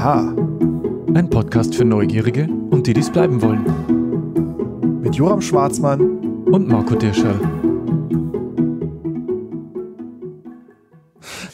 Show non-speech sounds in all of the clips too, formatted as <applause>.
Aha. Ein Podcast für Neugierige und die, die es bleiben wollen. Mit Joram Schwarzmann und Marco Dirscher.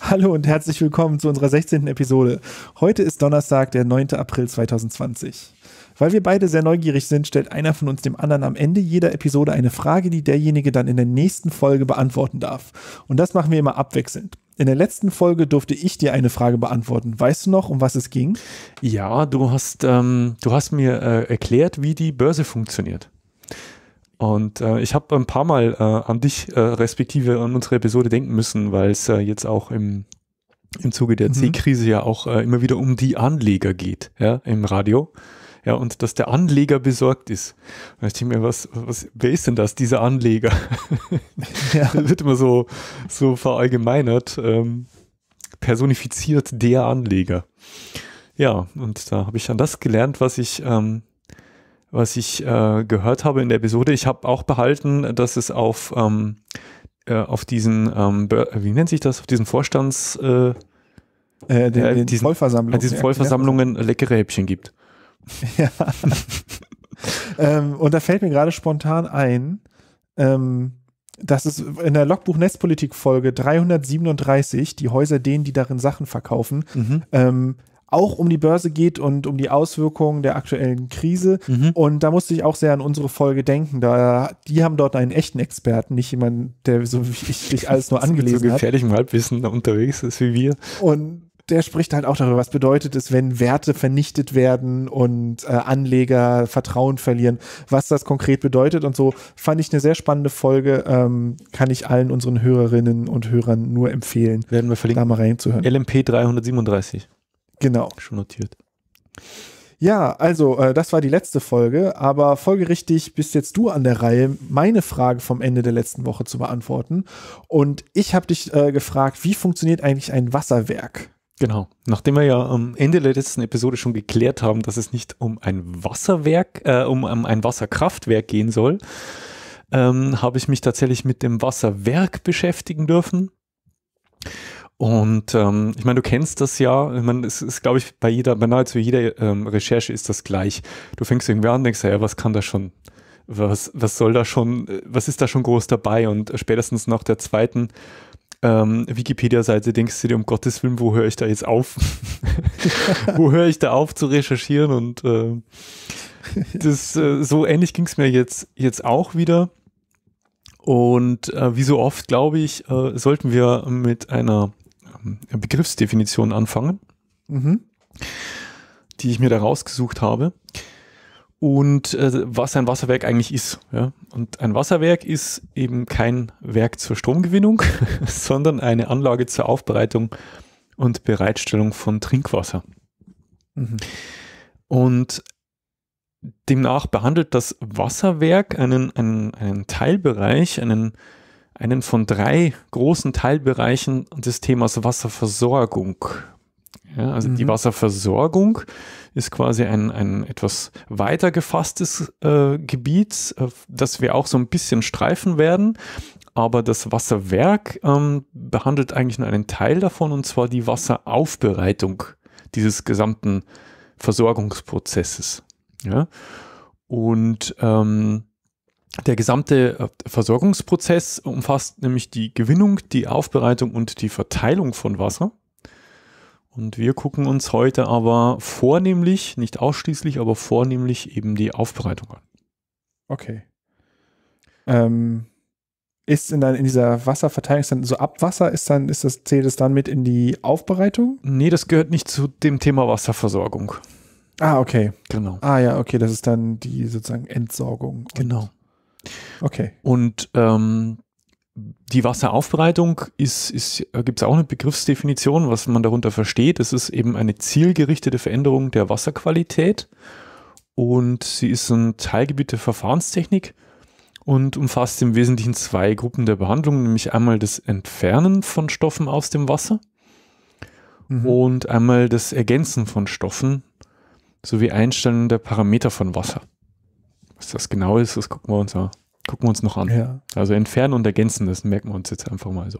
Hallo und herzlich willkommen zu unserer 16. Episode. Heute ist Donnerstag, der 9. April 2020. Weil wir beide sehr neugierig sind, stellt einer von uns dem anderen am Ende jeder Episode eine Frage, die derjenige dann in der nächsten Folge beantworten darf. Und das machen wir immer abwechselnd. In der letzten Folge durfte ich dir eine Frage beantworten. Weißt du noch, um was es ging? Ja, du hast, ähm, du hast mir äh, erklärt, wie die Börse funktioniert. Und äh, ich habe ein paar Mal äh, an dich äh, respektive an unsere Episode denken müssen, weil es äh, jetzt auch im, im Zuge der mhm. C-Krise ja auch äh, immer wieder um die Anleger geht ja, im Radio. Ja, und dass der Anleger besorgt ist. Da dachte ich mir, was, was, wer ist denn das, dieser Anleger? Ja. <laughs> Das wird immer so, so verallgemeinert, ähm, personifiziert der Anleger. Ja, und da habe ich dann das gelernt, was ich, ähm, was ich äh, gehört habe in der Episode. Ich habe auch behalten, dass es auf, ähm, äh, auf diesen, ähm, wie nennt sich das, auf diesen Vorstands... Äh, äh den, äh, den diesen, Vollversammlungen, ah, diesen Vollversammlungen leckere Häppchen gibt. <laughs> Ja. ähm, und da fällt mir gerade spontan ein, ähm, dass es in der Logbuch Netzpolitik Folge 337, die Häuser denen, die darin Sachen verkaufen, mhm. ähm, auch um die Börse geht und um die Auswirkungen der aktuellen Krise. Mhm. Und da musste ich auch sehr an unsere Folge denken. Da, die haben dort einen echten Experten, nicht jemanden, der so wie ich, ich alles nur <laughs> angelesen hat. So gefährlichem hat. Halbwissen unterwegs ist wie wir. Und der spricht halt auch darüber, was bedeutet es, wenn Werte vernichtet werden und äh, Anleger Vertrauen verlieren, was das konkret bedeutet und so. Fand ich eine sehr spannende Folge, ähm, kann ich allen unseren Hörerinnen und Hörern nur empfehlen, Werden wir verlinken. da mal reinzuhören. LMP 337. Genau. Schon notiert. Ja, also äh, das war die letzte Folge, aber folgerichtig bist jetzt du an der Reihe, meine Frage vom Ende der letzten Woche zu beantworten. Und ich habe dich äh, gefragt, wie funktioniert eigentlich ein Wasserwerk? Genau. Nachdem wir ja am Ende der letzten Episode schon geklärt haben, dass es nicht um ein Wasserwerk, äh, um, um, ein Wasserkraftwerk gehen soll, ähm, habe ich mich tatsächlich mit dem Wasserwerk beschäftigen dürfen. Und ähm, ich meine, du kennst das ja. Ich meine, es ist, glaube ich, bei jeder, bei nahezu jeder ähm, Recherche ist das gleich. Du fängst irgendwie an, denkst, ja, was kann das schon, was, was soll da schon, äh, was ist da schon groß dabei? Und spätestens nach der zweiten ähm, Wikipedia-Seite denkst du dir, um Gottes Willen, wo höre ich da jetzt auf? <laughs> wo höre ich da auf zu recherchieren? Und äh, das, äh, so ähnlich ging es mir jetzt, jetzt auch wieder. Und äh, wie so oft, glaube ich, äh, sollten wir mit einer ähm, Begriffsdefinition anfangen, mhm. die ich mir da rausgesucht habe und äh, was ein Wasserwerk eigentlich ist. Ja? Und ein Wasserwerk ist eben kein Werk zur Stromgewinnung, <laughs> sondern eine Anlage zur Aufbereitung und Bereitstellung von Trinkwasser. Mhm. Und demnach behandelt das Wasserwerk einen, einen, einen Teilbereich, einen, einen von drei großen Teilbereichen des Themas Wasserversorgung. Ja, also mhm. die Wasserversorgung ist quasi ein, ein etwas weiter gefasstes äh, Gebiet, äh, das wir auch so ein bisschen streifen werden. Aber das Wasserwerk ähm, behandelt eigentlich nur einen Teil davon, und zwar die Wasseraufbereitung dieses gesamten Versorgungsprozesses. Ja? Und ähm, der gesamte äh, Versorgungsprozess umfasst nämlich die Gewinnung, die Aufbereitung und die Verteilung von Wasser. Und wir gucken uns heute aber vornehmlich, nicht ausschließlich, aber vornehmlich eben die Aufbereitung an. Okay. Ähm, ist in, dann in dieser Wasserverteilung, dann so Abwasser ist dann, ist das, zählt es dann mit in die Aufbereitung? Nee, das gehört nicht zu dem Thema Wasserversorgung. Ah, okay. Genau. Ah ja, okay, das ist dann die sozusagen Entsorgung. Genau. Okay. Und ähm, die Wasseraufbereitung ist, ist, äh, gibt es auch eine Begriffsdefinition, was man darunter versteht. Es ist eben eine zielgerichtete Veränderung der Wasserqualität und sie ist ein Teilgebiet der Verfahrenstechnik und umfasst im Wesentlichen zwei Gruppen der Behandlung, nämlich einmal das Entfernen von Stoffen aus dem Wasser mhm. und einmal das Ergänzen von Stoffen sowie Einstellen der Parameter von Wasser. Was das genau ist, das gucken wir uns an. Gucken wir uns noch an. Ja. Also entfernen und ergänzen, das merken wir uns jetzt einfach mal so.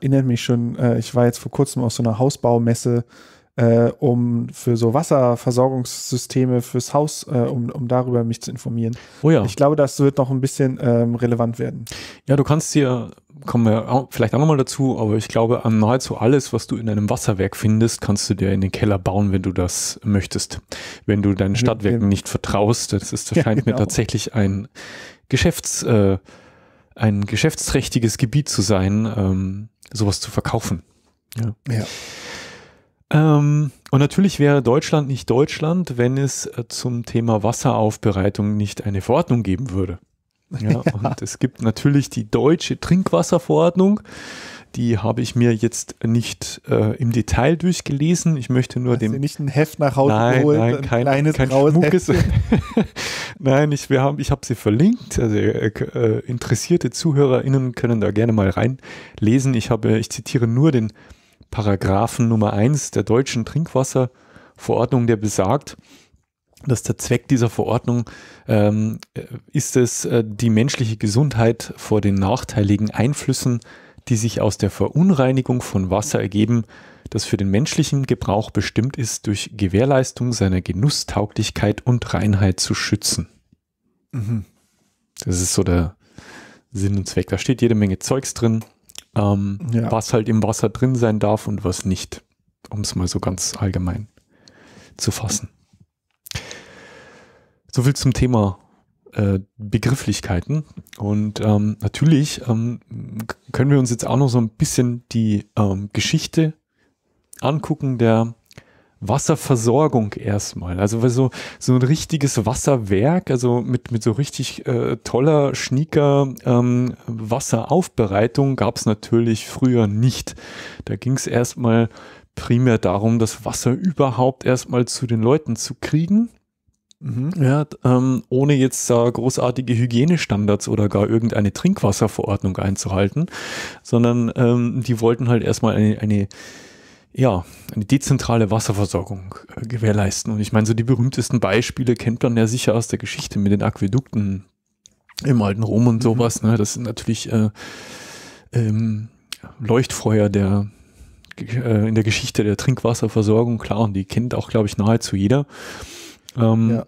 Erinnert mich schon, äh, ich war jetzt vor kurzem auf so einer Hausbaumesse, äh, um für so Wasserversorgungssysteme fürs Haus, äh, um, um darüber mich zu informieren. Oh ja. Ich glaube, das wird noch ein bisschen ähm, relevant werden. Ja, du kannst hier kommen wir vielleicht auch nochmal dazu, aber ich glaube, an nahezu alles, was du in einem Wasserwerk findest, kannst du dir in den Keller bauen, wenn du das möchtest. Wenn du deinen Stadtwerken nicht vertraust, das ist, das scheint ja, genau. mir tatsächlich ein Geschäfts, äh, ein geschäftsträchtiges Gebiet zu sein, ähm, sowas zu verkaufen. Ja. ja. Ähm, und natürlich wäre Deutschland nicht Deutschland, wenn es äh, zum Thema Wasseraufbereitung nicht eine Verordnung geben würde. Ja, <laughs> ja. Und es gibt natürlich die deutsche Trinkwasserverordnung. Die habe ich mir jetzt nicht äh, im Detail durchgelesen. Ich möchte nur Hast dem. nicht ein Heft nach Hause nein, holen, nein, kein, kleines kein <laughs> Nein, ich, wir haben, ich habe sie verlinkt. Also äh, äh, äh, interessierte ZuhörerInnen können da gerne mal reinlesen. Ich habe, ich zitiere nur den Paragraphen Nummer 1 der deutschen Trinkwasserverordnung, der besagt, dass der Zweck dieser Verordnung ähm, äh, ist es, äh, die menschliche Gesundheit vor den nachteiligen Einflüssen, die sich aus der Verunreinigung von Wasser ergeben, das für den menschlichen Gebrauch bestimmt ist, durch Gewährleistung seiner Genusstauglichkeit und Reinheit zu schützen. Mhm. Das ist so der Sinn und Zweck. Da steht jede Menge Zeugs drin, ähm, ja. was halt im Wasser drin sein darf und was nicht, um es mal so ganz allgemein zu fassen. So viel zum Thema äh, Begrifflichkeiten. Und ähm, natürlich ähm, können wir uns jetzt auch noch so ein bisschen die ähm, Geschichte angucken der Wasserversorgung erstmal. Also so, so ein richtiges Wasserwerk, also mit, mit so richtig äh, toller, schnieker ähm, Wasseraufbereitung gab es natürlich früher nicht. Da ging es erstmal primär darum, das Wasser überhaupt erstmal zu den Leuten zu kriegen Mhm. Ja, ähm, ohne jetzt äh, großartige Hygienestandards oder gar irgendeine Trinkwasserverordnung einzuhalten, sondern ähm, die wollten halt erstmal eine, eine, ja, eine dezentrale Wasserversorgung äh, gewährleisten. Und ich meine, so die berühmtesten Beispiele kennt man ja sicher aus der Geschichte mit den Aquädukten im alten Rom und mhm. sowas. Ne? Das sind natürlich äh, ähm, Leuchtfeuer der äh, in der Geschichte der Trinkwasserversorgung, klar, und die kennt auch, glaube ich, nahezu jeder. Ähm, ja.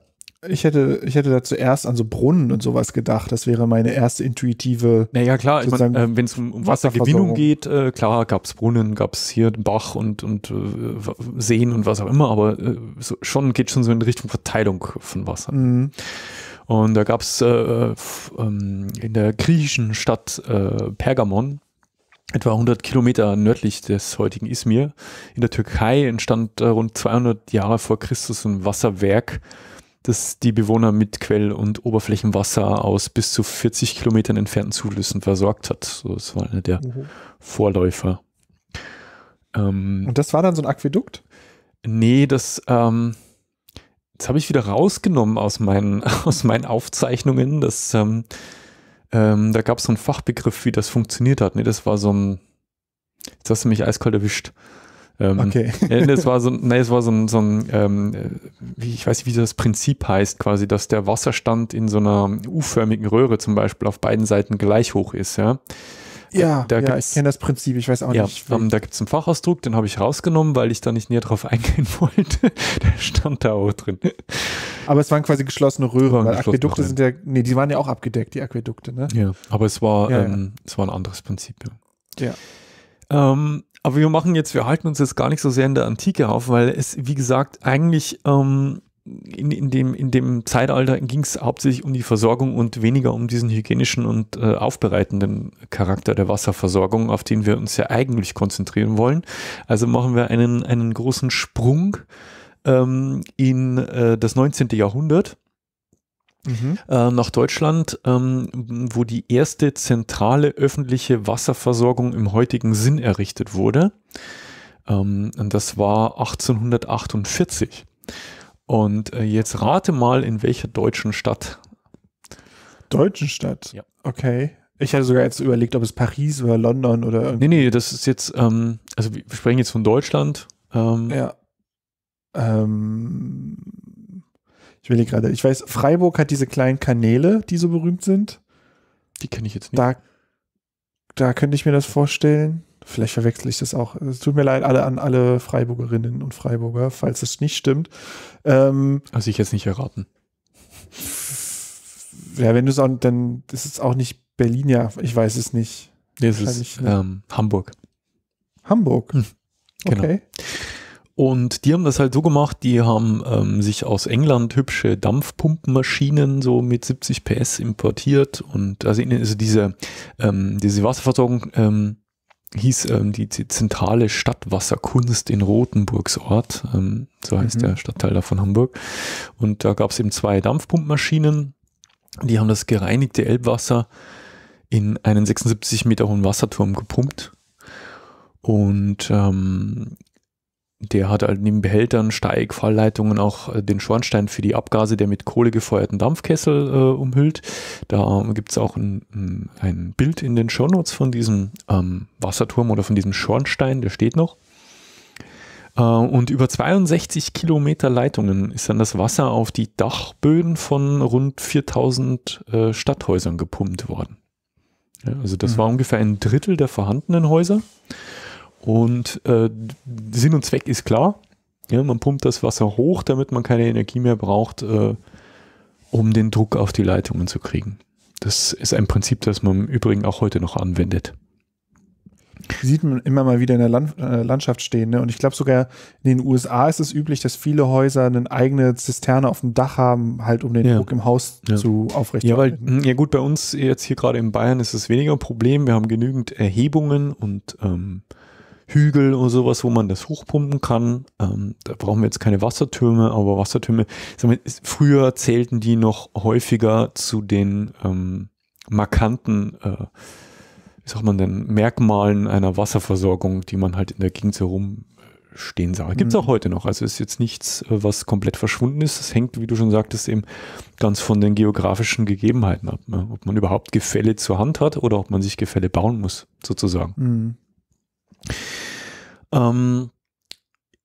Ich hätte, ich hätte da zuerst an so Brunnen und sowas gedacht. Das wäre meine erste intuitive. Naja, klar, ich mein, äh, wenn es um, um Wassergewinnung geht, äh, klar, gab es Brunnen, gab es hier Bach und, und äh, Seen und was auch immer, aber äh, so, schon geht schon so in Richtung Verteilung von Wasser. Mhm. Und da gab es äh, ähm, in der griechischen Stadt äh, Pergamon, etwa 100 Kilometer nördlich des heutigen Izmir. In der Türkei entstand äh, rund 200 Jahre vor Christus ein Wasserwerk, das die Bewohner mit Quell- und Oberflächenwasser aus bis zu 40 Kilometern entfernten Zuflüssen versorgt hat. So, das war einer der mhm. Vorläufer. Ähm, und das war dann so ein Aquädukt? Nee, das, ähm, das habe ich wieder rausgenommen aus meinen, <laughs> aus meinen Aufzeichnungen. Das ähm, ähm, da gab es so einen Fachbegriff, wie das funktioniert hat. Nee, das war so ein. Jetzt hast du mich eiskalt erwischt. Ähm, okay. <laughs> das war so, nee, es war so ein, so ein ähm, äh, wie, ich weiß nicht, wie das Prinzip heißt, quasi, dass der Wasserstand in so einer U-förmigen Röhre zum Beispiel auf beiden Seiten gleich hoch ist, ja. Äh, ja, da ja ich kenne das Prinzip, ich weiß auch ja, nicht. Ähm, da gibt es einen Fachausdruck, den habe ich rausgenommen, weil ich da nicht näher drauf <laughs> eingehen wollte. der stand da auch drin. Aber es waren quasi geschlossene Röhren, weil geschlossene Aquädukte Röhren. sind ja, nee, die waren ja auch abgedeckt, die Aquädukte, ne? Ja, aber es war, ja, ähm, Es war ein anderes Prinzip, ja. Ähm, aber wir machen jetzt, wir halten uns jetzt gar nicht so sehr in der Antike auf, weil es, wie gesagt, eigentlich ähm, in, in, dem, in dem Zeitalter ging es hauptsächlich um die Versorgung und weniger um diesen hygienischen und äh, aufbereitenden Charakter der Wasserversorgung, auf den wir uns ja eigentlich konzentrieren wollen. Also machen wir einen, einen großen Sprung ähm, in äh, das 19. Jahrhundert. Mhm. Äh, nach Deutschland, ähm, wo die erste zentrale öffentliche Wasserversorgung im heutigen Sinn errichtet wurde. Ähm, und das war 1848. Und äh, jetzt rate mal, in welcher deutschen Stadt. Deutschen Stadt? Ja. Okay. Ich hatte sogar jetzt überlegt, ob es Paris oder London oder. Nee, nee, das ist jetzt, ähm, also wir sprechen jetzt von Deutschland. Ähm, ja. Ähm, ich will hier gerade, ich weiß, Freiburg hat diese kleinen Kanäle, die so berühmt sind. Die kenne ich jetzt nicht. Da, da könnte ich mir das vorstellen. Vielleicht verwechsel ich das auch. Es tut mir leid alle an alle Freiburgerinnen und Freiburger, falls es nicht stimmt. Ähm, also ich jetzt nicht erraten. Ja, wenn du es auch, dann ist es auch nicht Berlin, ja, ich weiß es nicht. Nee, es ist ähm, Hamburg. Hamburg. Hm, genau. Okay. Und die haben das halt so gemacht, die haben ähm, sich aus England hübsche Dampfpumpenmaschinen so mit 70 PS importiert und also, also diese, ähm, diese Wasserversorgung ähm, hieß ähm, die, die, zentrale Stadtwasserkunst in Rothenburgsort, ähm, so heißt mhm. der Stadtteil da von Hamburg. Und da gab es eben zwei Dampfpumpmaschinen, die haben das gereinigte Elbwasser in einen 76 Meter hohen Wasserturm gepumpt. Und ähm, der hat halt neben Behältern, Steig, Fallleitungen auch äh, den Schornstein für die Abgase der mit Kohle gefeuerten Dampfkessel äh, umhüllt. Da ähm, gibt es auch ein, ein, Bild in den Shownotes von diesem ähm, Wasserturm oder von diesem Schornstein, der steht noch. Äh, und über 62 Kilometer Leitungen ist dann das Wasser auf die Dachböden von rund 4000 äh, Stadthäusern gepumpt worden. also das mhm. war ungefähr ein Drittel der vorhandenen Häuser. Und äh, Sinn und Zweck ist klar. Ja, man pumpt das Wasser hoch, damit man keine Energie mehr braucht, äh, um den Druck auf die Leitungen zu kriegen. Das ist ein Prinzip, das man im Übrigen auch heute noch anwendet. Sieht man immer mal wieder in der Land äh, Landschaft stehen. Ne? Und ich glaube sogar in den USA ist es üblich, dass viele Häuser eine eigene Zisterne auf dem Dach haben, halt um den ja. Druck im Haus ja. zu aufrechterhalten. Ja, weil, ja gut, bei uns jetzt hier gerade in Bayern ist es weniger ein Problem. Wir haben genügend Erhebungen und ähm, Hügel oder sowas, wo man das hochpumpen kann. Ähm, da brauchen wir jetzt keine Wassertürme, aber Wassertürme, wir, früher zählten die noch häufiger zu den ähm, markanten, äh, wie sagt man denn, Merkmalen einer Wasserversorgung, die man halt in der Gegend herumstehen äh, sah. Gibt es mhm. auch heute noch. Also ist jetzt nichts, äh, was komplett verschwunden ist. Das hängt, wie du schon sagtest, eben ganz von den geografischen Gegebenheiten ab. Ne? Ob man überhaupt Gefälle zur Hand hat oder ob man sich Gefälle bauen muss, sozusagen. Mhm. Ähm,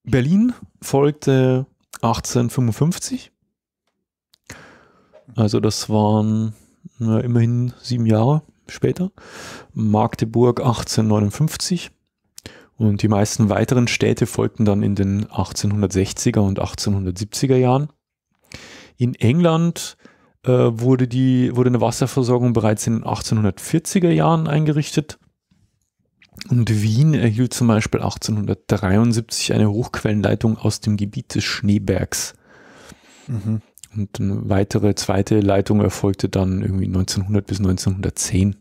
Berlin folgte 1855. Also das waren na, immerhin sieben Jahre später. Magdeburg 1859. Und die meisten weiteren Städte folgten dann in den 1860er und 1870er Jahren. In England äh, wurde, die, wurde eine Wasserversorgung bereits in den 1840er Jahren eingerichtet. Und Wien erhielt zum Beispiel 1873 eine Hochquellenleitung aus dem Gebiet des Schneebergs. Mhm. Und eine weitere zweite Leitung erfolgte dann irgendwie 1900 bis 1910.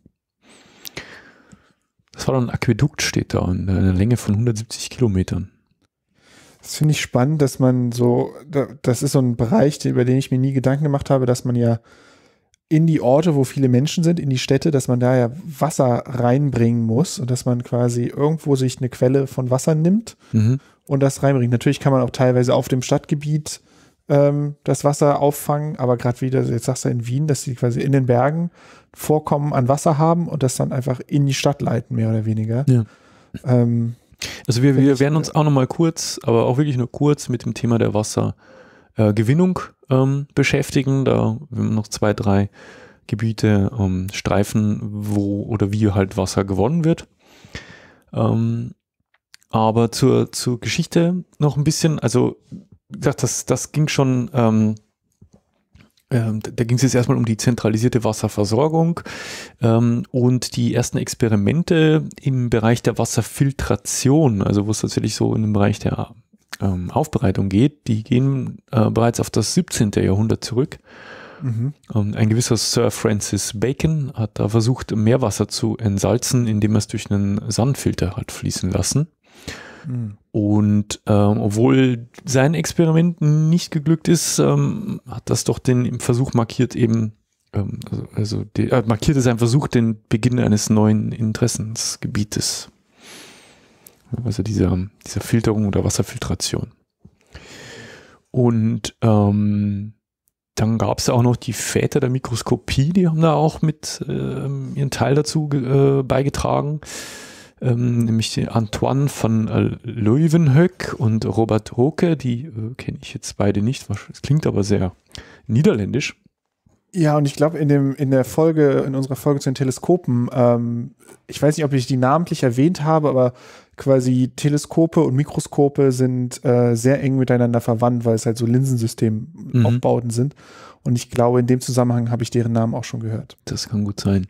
Das war dann ein Aquädukt, steht da, in einer Länge von 170 Kilometern. Das finde ich spannend, dass man so, das ist so ein Bereich, über den ich mir nie Gedanken gemacht habe, dass man ja in die Orte, wo viele Menschen sind, in die Städte, dass man da ja Wasser reinbringen muss und dass man quasi irgendwo sich eine Quelle von Wasser nimmt mhm. und das reinbringt. Natürlich kann man auch teilweise auf dem Stadtgebiet ähm, das Wasser auffangen, aber gerade wieder, jetzt sagst du in Wien, dass sie quasi in den Bergen Vorkommen an Wasser haben und das dann einfach in die Stadt leiten, mehr oder weniger. Ja. Ähm, also wir, wir werden uns auch nochmal kurz, aber auch wirklich nur kurz mit dem Thema der Wasser äh, äh, Gewinnung ähm, beschäftigen. Da wir noch zwei, drei Gebiete ähm, streifen, wo oder wie halt Wasser gewonnen wird. Ähm, aber zur, zur Geschichte noch ein bisschen. Also, das, das ging schon, ähm, äh, da ging es jetzt erstmal um die zentralisierte Wasserversorgung ähm, und die ersten Experimente im Bereich der Wasserfiltration, also wo es tatsächlich so in dem Bereich der ähm, Aufbereitung geht, die gehen äh, bereits auf das 17. Jahrhundert zurück. Mhm. Ähm, ein gewisser Sir Francis Bacon hat da versucht, Meerwasser zu entsalzen, indem er es durch einen Sandfilter hat fließen lassen. Mhm. Und ähm, obwohl sein Experiment nicht geglückt ist, ähm, hat das doch den Versuch markiert, eben, ähm, also, also die, äh, markierte sein Versuch den Beginn eines neuen Interessensgebietes also dieser, dieser Filterung oder Wasserfiltration. Und ähm, dann gab es auch noch die Väter der Mikroskopie, die haben da auch mit ähm, ihren Teil dazu äh, beigetragen, ähm, nämlich Antoine von äh, Leuwenhoek und Robert Hoke, die äh, kenne ich jetzt beide nicht, es klingt aber sehr niederländisch. Ja, und ich glaube, in in der Folge, in unserer Folge zu den Teleskopen, ähm, ich weiß nicht, ob ich die namentlich erwähnt habe, aber quasi Teleskope und Mikroskope sind äh, sehr eng miteinander verwandt, weil es halt so Linsensystemaufbauten mhm. sind. Und ich glaube, in dem Zusammenhang habe ich deren Namen auch schon gehört. Das kann gut sein.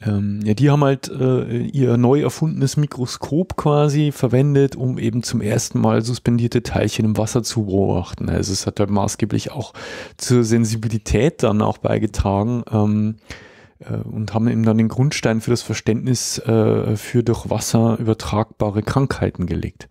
Ähm, ja, die haben halt äh, ihr neu erfundenes Mikroskop quasi verwendet, um eben zum ersten Mal suspendierte Teilchen im Wasser zu beobachten. Also es hat halt maßgeblich auch zur Sensibilität dann auch beigetragen. Ähm, äh, und haben eben dann den Grundstein für das Verständnis äh, für durch Wasser übertragbare Krankheiten gelegt.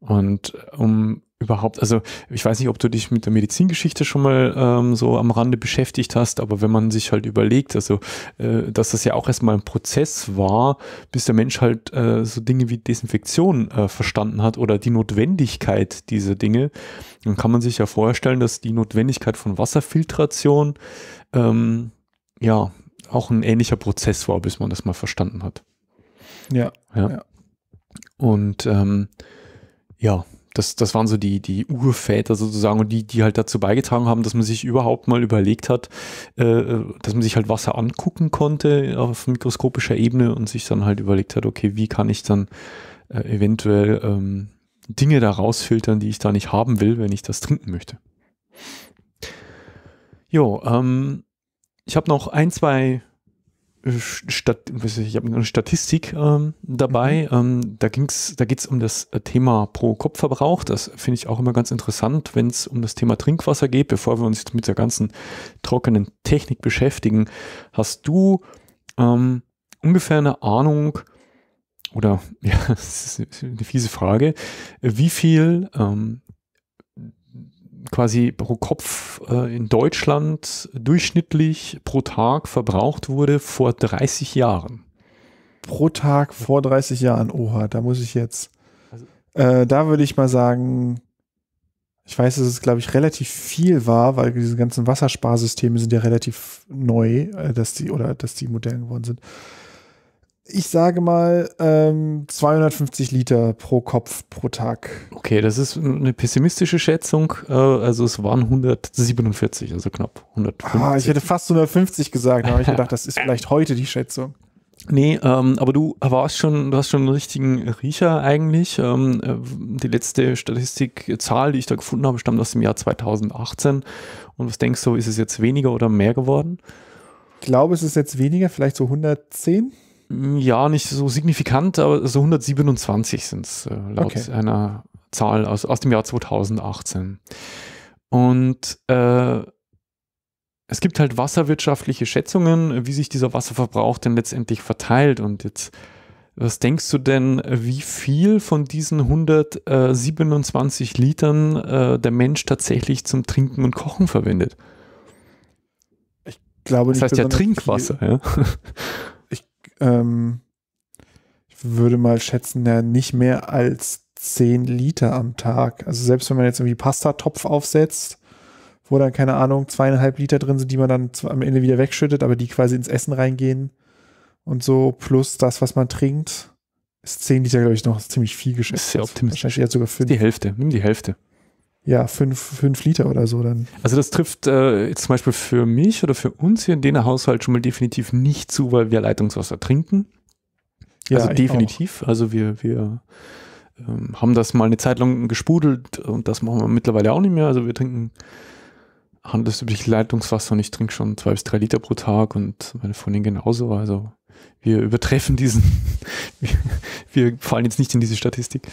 Und um überhaupt, also ich weiß nicht, ob du dich mit der Medizingeschichte schon mal ähm, so am Rande beschäftigt hast, aber wenn man sich halt überlegt, also äh, dass das ja auch erstmal ein Prozess war, bis der Mensch halt äh, so Dinge wie Desinfektion äh, verstanden hat oder die Notwendigkeit dieser Dinge, dann kann man sich ja vorstellen, dass die Notwendigkeit von Wasserfiltration ähm, ja auch ein ähnlicher Prozess war, bis man das mal verstanden hat. Ja. ja. ja. Und ähm, ja, das, das waren so die, die Urväter sozusagen und die, die halt dazu beigetragen haben, dass man sich überhaupt mal überlegt hat, äh, äh, dass man sich halt Wasser angucken konnte auf mikroskopischer Ebene und sich dann halt überlegt hat, okay, wie kann ich dann äh, eventuell ähm, Dinge da rausfiltern, die ich da nicht haben will, wenn ich das trinken möchte. Jo, ähm, ich habe noch ein, zwei äh, Stat ich habe eine Statistik ähm, dabei. Mhm. Ähm, da da geht es um das äh, Thema Pro-Kopf-Verbrauch. Das finde ich auch immer ganz interessant, wenn es um das Thema Trinkwasser geht. Bevor wir uns mit der ganzen trockenen Technik beschäftigen, hast du ähm, ungefähr eine Ahnung oder <laughs> ja, das ist eine fiese Frage, wie viel ähm, quasi pro Kopf äh, in Deutschland durchschnittlich pro Tag verbraucht wurde vor 30 Jahren. Pro Tag vor 30 Jahren, oha, da muss ich jetzt. Also äh, da würde ich mal sagen, ich weiß, dass es, glaube ich, relativ viel war, weil diese ganzen Wassersparsysteme sind ja relativ neu, äh, dass die oder dass die modern geworden sind ich sage mal, ähm, 250 Liter pro Kopf pro Tag. Okay, das ist eine pessimistische Schätzung. Äh, also es waren 147, also knapp 150. Ah, ich hätte fast 150 gesagt, aber ich <laughs> gedacht, das ist vielleicht heute die Schätzung. Nee, ähm, aber du warst schon, du hast schon einen richtigen Riecher eigentlich. Ähm, äh, die letzte Statistikzahl, die ich da gefunden habe, stammt aus dem Jahr 2018. Und was denkst du, ist es jetzt weniger oder mehr geworden? Ich glaube, es ist jetzt weniger, vielleicht so 110. Hm, ja, nicht so signifikant, aber so 127 sind es äh, laut okay. einer Zahl aus, aus dem Jahr 2018. Und äh, es gibt halt wasserwirtschaftliche Schätzungen, wie sich dieser Wasserverbrauch denn letztendlich verteilt. Und jetzt, was denkst du denn, wie viel von diesen 127 Litern äh, der Mensch tatsächlich zum Trinken und Kochen verwendet? Ich glaube nicht. Das heißt ja Trinkwasser, viel. ja ähm, ich würde mal schätzen, ja, nicht mehr als 10 Liter am Tag. Also selbst wenn man jetzt irgendwie Pastatopf aufsetzt, wo dann, keine Ahnung, zweieinhalb Liter drin sind, die man dann am Ende wieder wegschüttet, aber die quasi ins Essen reingehen und so, plus das, was man trinkt, ist 10 Liter, glaube ich, noch ziemlich viel geschätzt. Ist sehr optimistisch. Wahrscheinlich eher sogar 5. Die Hälfte, nimm die Hälfte ja, fünf, fünf Liter oder so dann. Also das trifft äh, jetzt zum Beispiel für mich oder für uns hier in den Haushalt schon mal definitiv nicht zu, weil wir Leitungswasser trinken. Ja, also definitiv. Auch. Also wir, wir ähm, haben das mal eine Zeit lang gespudelt und das machen wir mittlerweile auch nicht mehr. Also wir trinken handelsüblich Leitungswasser und ich trinke schon zwei bis drei Liter pro Tag und meine Freundin genauso. Also wir übertreffen diesen, <laughs> wir, wir fallen jetzt nicht in diese Statistik.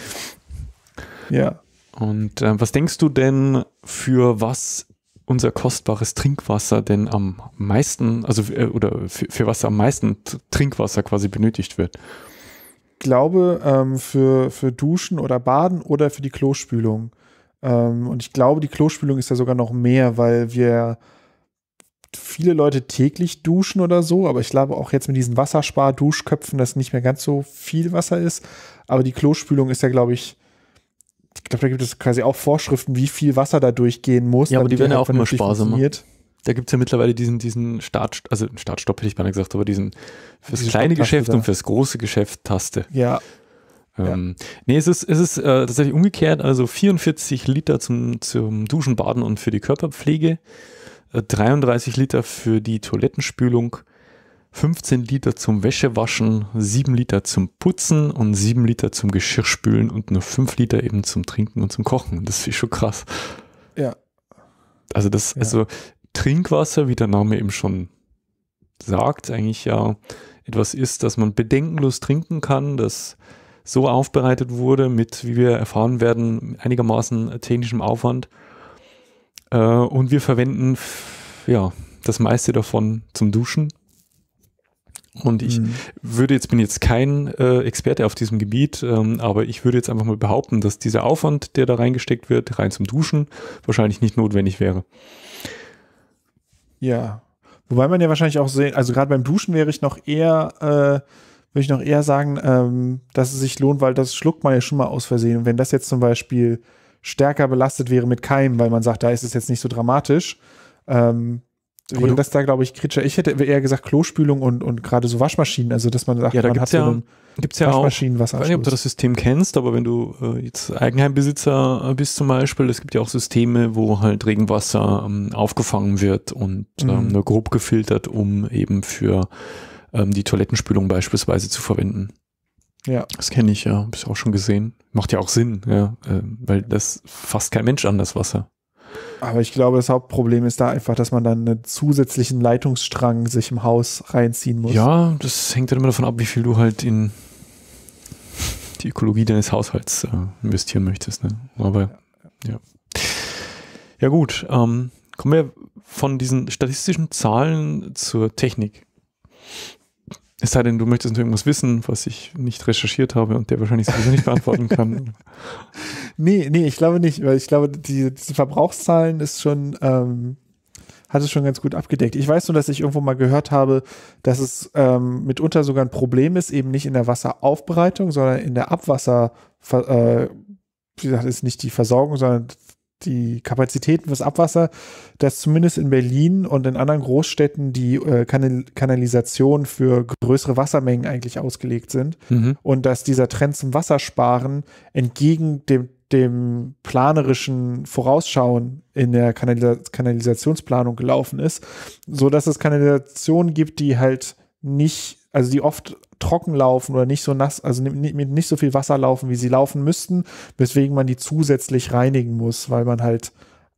Ja. Und äh, was denkst du denn, für was unser kostbares Trinkwasser denn am meisten, also äh, oder für, für, was am meisten Trinkwasser quasi benötigt wird? Ich glaube, ähm, für, für Duschen oder Baden oder für die Klospülung. Ähm, und ich glaube, die Klospülung ist ja sogar noch mehr, weil wir viele Leute täglich duschen oder so, aber ich glaube auch jetzt mit diesen Wasserspar-Duschköpfen, dass nicht mehr ganz so viel Wasser ist. Aber die Klospülung ist ja, glaube ich, ich glaube, da gibt es quasi auch Vorschriften, wie viel Wasser da durchgehen muss. Ja, aber die werden ja halt auch immer sparsamer. Ne? Da gibt es ja mittlerweile diesen, diesen Start, also Startstopp hätte ich beinahe gesagt, aber diesen fürs Diese kleine Geschäft da. und fürs große Geschäft Taste. Ja. Ähm, ja. Nee, es ist, es ist äh, tatsächlich umgekehrt, also 44 Liter zum, zum Duschen, Baden und für die Körperpflege, äh, 33 Liter für die Toilettenspülung, 15 Liter zum Wäschewaschen, 7 Liter zum Putzen und 7 Liter zum Geschirrspülen und nur 5 Liter eben zum Trinken und zum Kochen. Das ist schon krass. Ja. Also das, ja. also Trinkwasser, wie der Name eben schon sagt, eigentlich ja etwas ist, das man bedenkenlos trinken kann, das so aufbereitet wurde mit, wie wir erfahren werden, einigermaßen technischem Aufwand. Äh, und wir verwenden ja das meiste davon zum Duschen und ich mhm. würde jetzt, bin jetzt kein äh, Experte auf diesem Gebiet, ähm, aber ich würde jetzt einfach mal behaupten, dass dieser Aufwand, der da reingesteckt wird, rein zum Duschen, wahrscheinlich nicht notwendig wäre. Ja. Wobei man ja wahrscheinlich auch sehen, also gerade beim Duschen wäre ich noch eher, äh, würde ich noch eher sagen, ähm, dass es sich lohnt, weil das schluckt man ja schon mal aus Versehen. Und wenn das jetzt zum Beispiel stärker belastet wäre mit Keim, weil man sagt, da ist es jetzt nicht so dramatisch, ähm, Wäre das da, glaube ich, kritischer. Ich hätte eher gesagt Klospülung und, und gerade so Waschmaschinen, also dass man sagt, ja, da man gibt's hat ja, so einen gibt's ja auch, ich weiß nicht, ob du das System kennst, aber wenn du äh, jetzt Eigenheimbesitzer äh, bist zum Beispiel, es gibt ja auch Systeme, wo halt Regenwasser ähm, aufgefangen wird und mhm. ähm, nur grob gefiltert, um eben für ähm, die Toilettenspülung beispielsweise zu verwenden. Ja. Das kenne ich, ja. Habe ich auch schon gesehen. Macht ja auch Sinn, ja. Äh, weil das fasst kein Mensch an, das Wasser. Aber ich glaube, das Hauptproblem ist da einfach, dass man dann einen zusätzlichen Leitungsstrang sich im Haus reinziehen muss. Ja, das hängt dann immer davon ab, wie viel du halt in die Ökologie deines Haushalts äh, investieren möchtest. Ne? Aber ja. Ja, gut, ähm, kommen wir von diesen statistischen Zahlen zur Technik. Es sei denn, du möchtest noch irgendwas wissen, was ich nicht recherchiert habe und der wahrscheinlich sowieso nicht beantworten kann. <laughs> nee, nee, ich glaube nicht, weil ich glaube, die, diese Verbrauchszahlen ist schon, ähm, hat es schon ganz gut abgedeckt. Ich weiß nur, dass ich irgendwo mal gehört habe, dass es ähm, mitunter sogar ein Problem ist, eben nicht in der Wasseraufbereitung, sondern in der Abwasser, äh, wie gesagt, ist nicht die Versorgung, sondern die Kapazitäten fürs Abwasser, dass zumindest in Berlin und in anderen Großstädten die äh, Kanal Kanalisationen für größere Wassermengen eigentlich ausgelegt sind mhm. und dass dieser Trend zum Wassersparen entgegen dem, dem planerischen Vorausschauen in der Kanalisa Kanalisationsplanung gelaufen ist, so dass es Kanalisationen gibt, die halt nicht also die oft trocken laufen oder nicht so nass, also mit nicht so viel Wasser laufen, wie sie laufen müssten, weswegen man die zusätzlich reinigen muss, weil man halt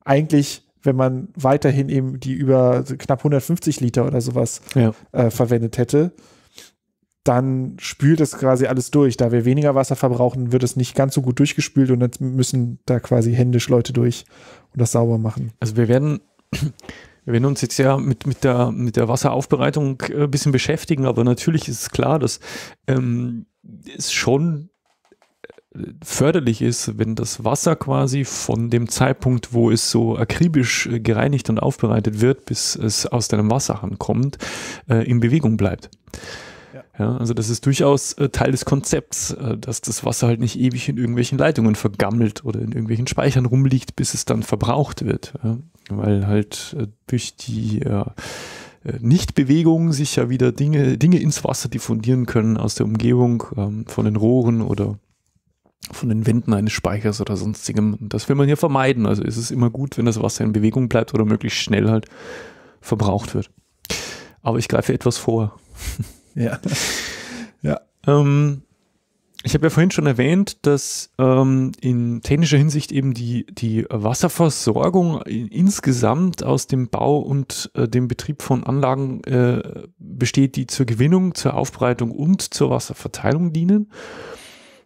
eigentlich, wenn man weiterhin eben die über knapp 150 Liter oder sowas ja. äh, verwendet hätte, dann spült es quasi alles durch. Da wir weniger Wasser verbrauchen, wird es nicht ganz so gut durchgespült und dann müssen da quasi händisch Leute durch und das sauber machen. Also wir werden wir werden uns jetzt ja mit, mit, der, mit der Wasseraufbereitung äh, ein bisschen beschäftigen, aber natürlich ist es klar, dass ähm, es schon äh, förderlich ist, wenn das Wasser quasi von dem Zeitpunkt, wo es so akribisch äh, gereinigt und aufbereitet wird, bis es aus deinem Wasserhahn kommt, in Bewegung bleibt. Ja, also das ist durchaus äh, Teil des Konzepts, äh, dass das Wasser halt nicht ewig in irgendwelchen Leitungen vergammelt oder in irgendwelchen Speichern rumliegt, bis es dann verbraucht wird. Ja? Weil halt äh, durch die äh, Nichtbewegung sich ja wieder Dinge, Dinge ins Wasser diffundieren können aus der Umgebung, ähm, von den Rohren oder von den Wänden eines Speichers oder sonstigem. Das will man hier vermeiden. Also ist es immer gut, wenn das Wasser in Bewegung bleibt oder möglichst schnell halt verbraucht wird. Aber ich greife etwas vor. <laughs> Ja. <laughs> ja. Ähm, ich habe ja vorhin schon erwähnt, dass ähm, in technischer Hinsicht eben die, die Wasserversorgung insgesamt aus dem Bau und äh, dem Betrieb von Anlagen äh, besteht, die zur Gewinnung, zur Aufbereitung und zur Wasserverteilung dienen.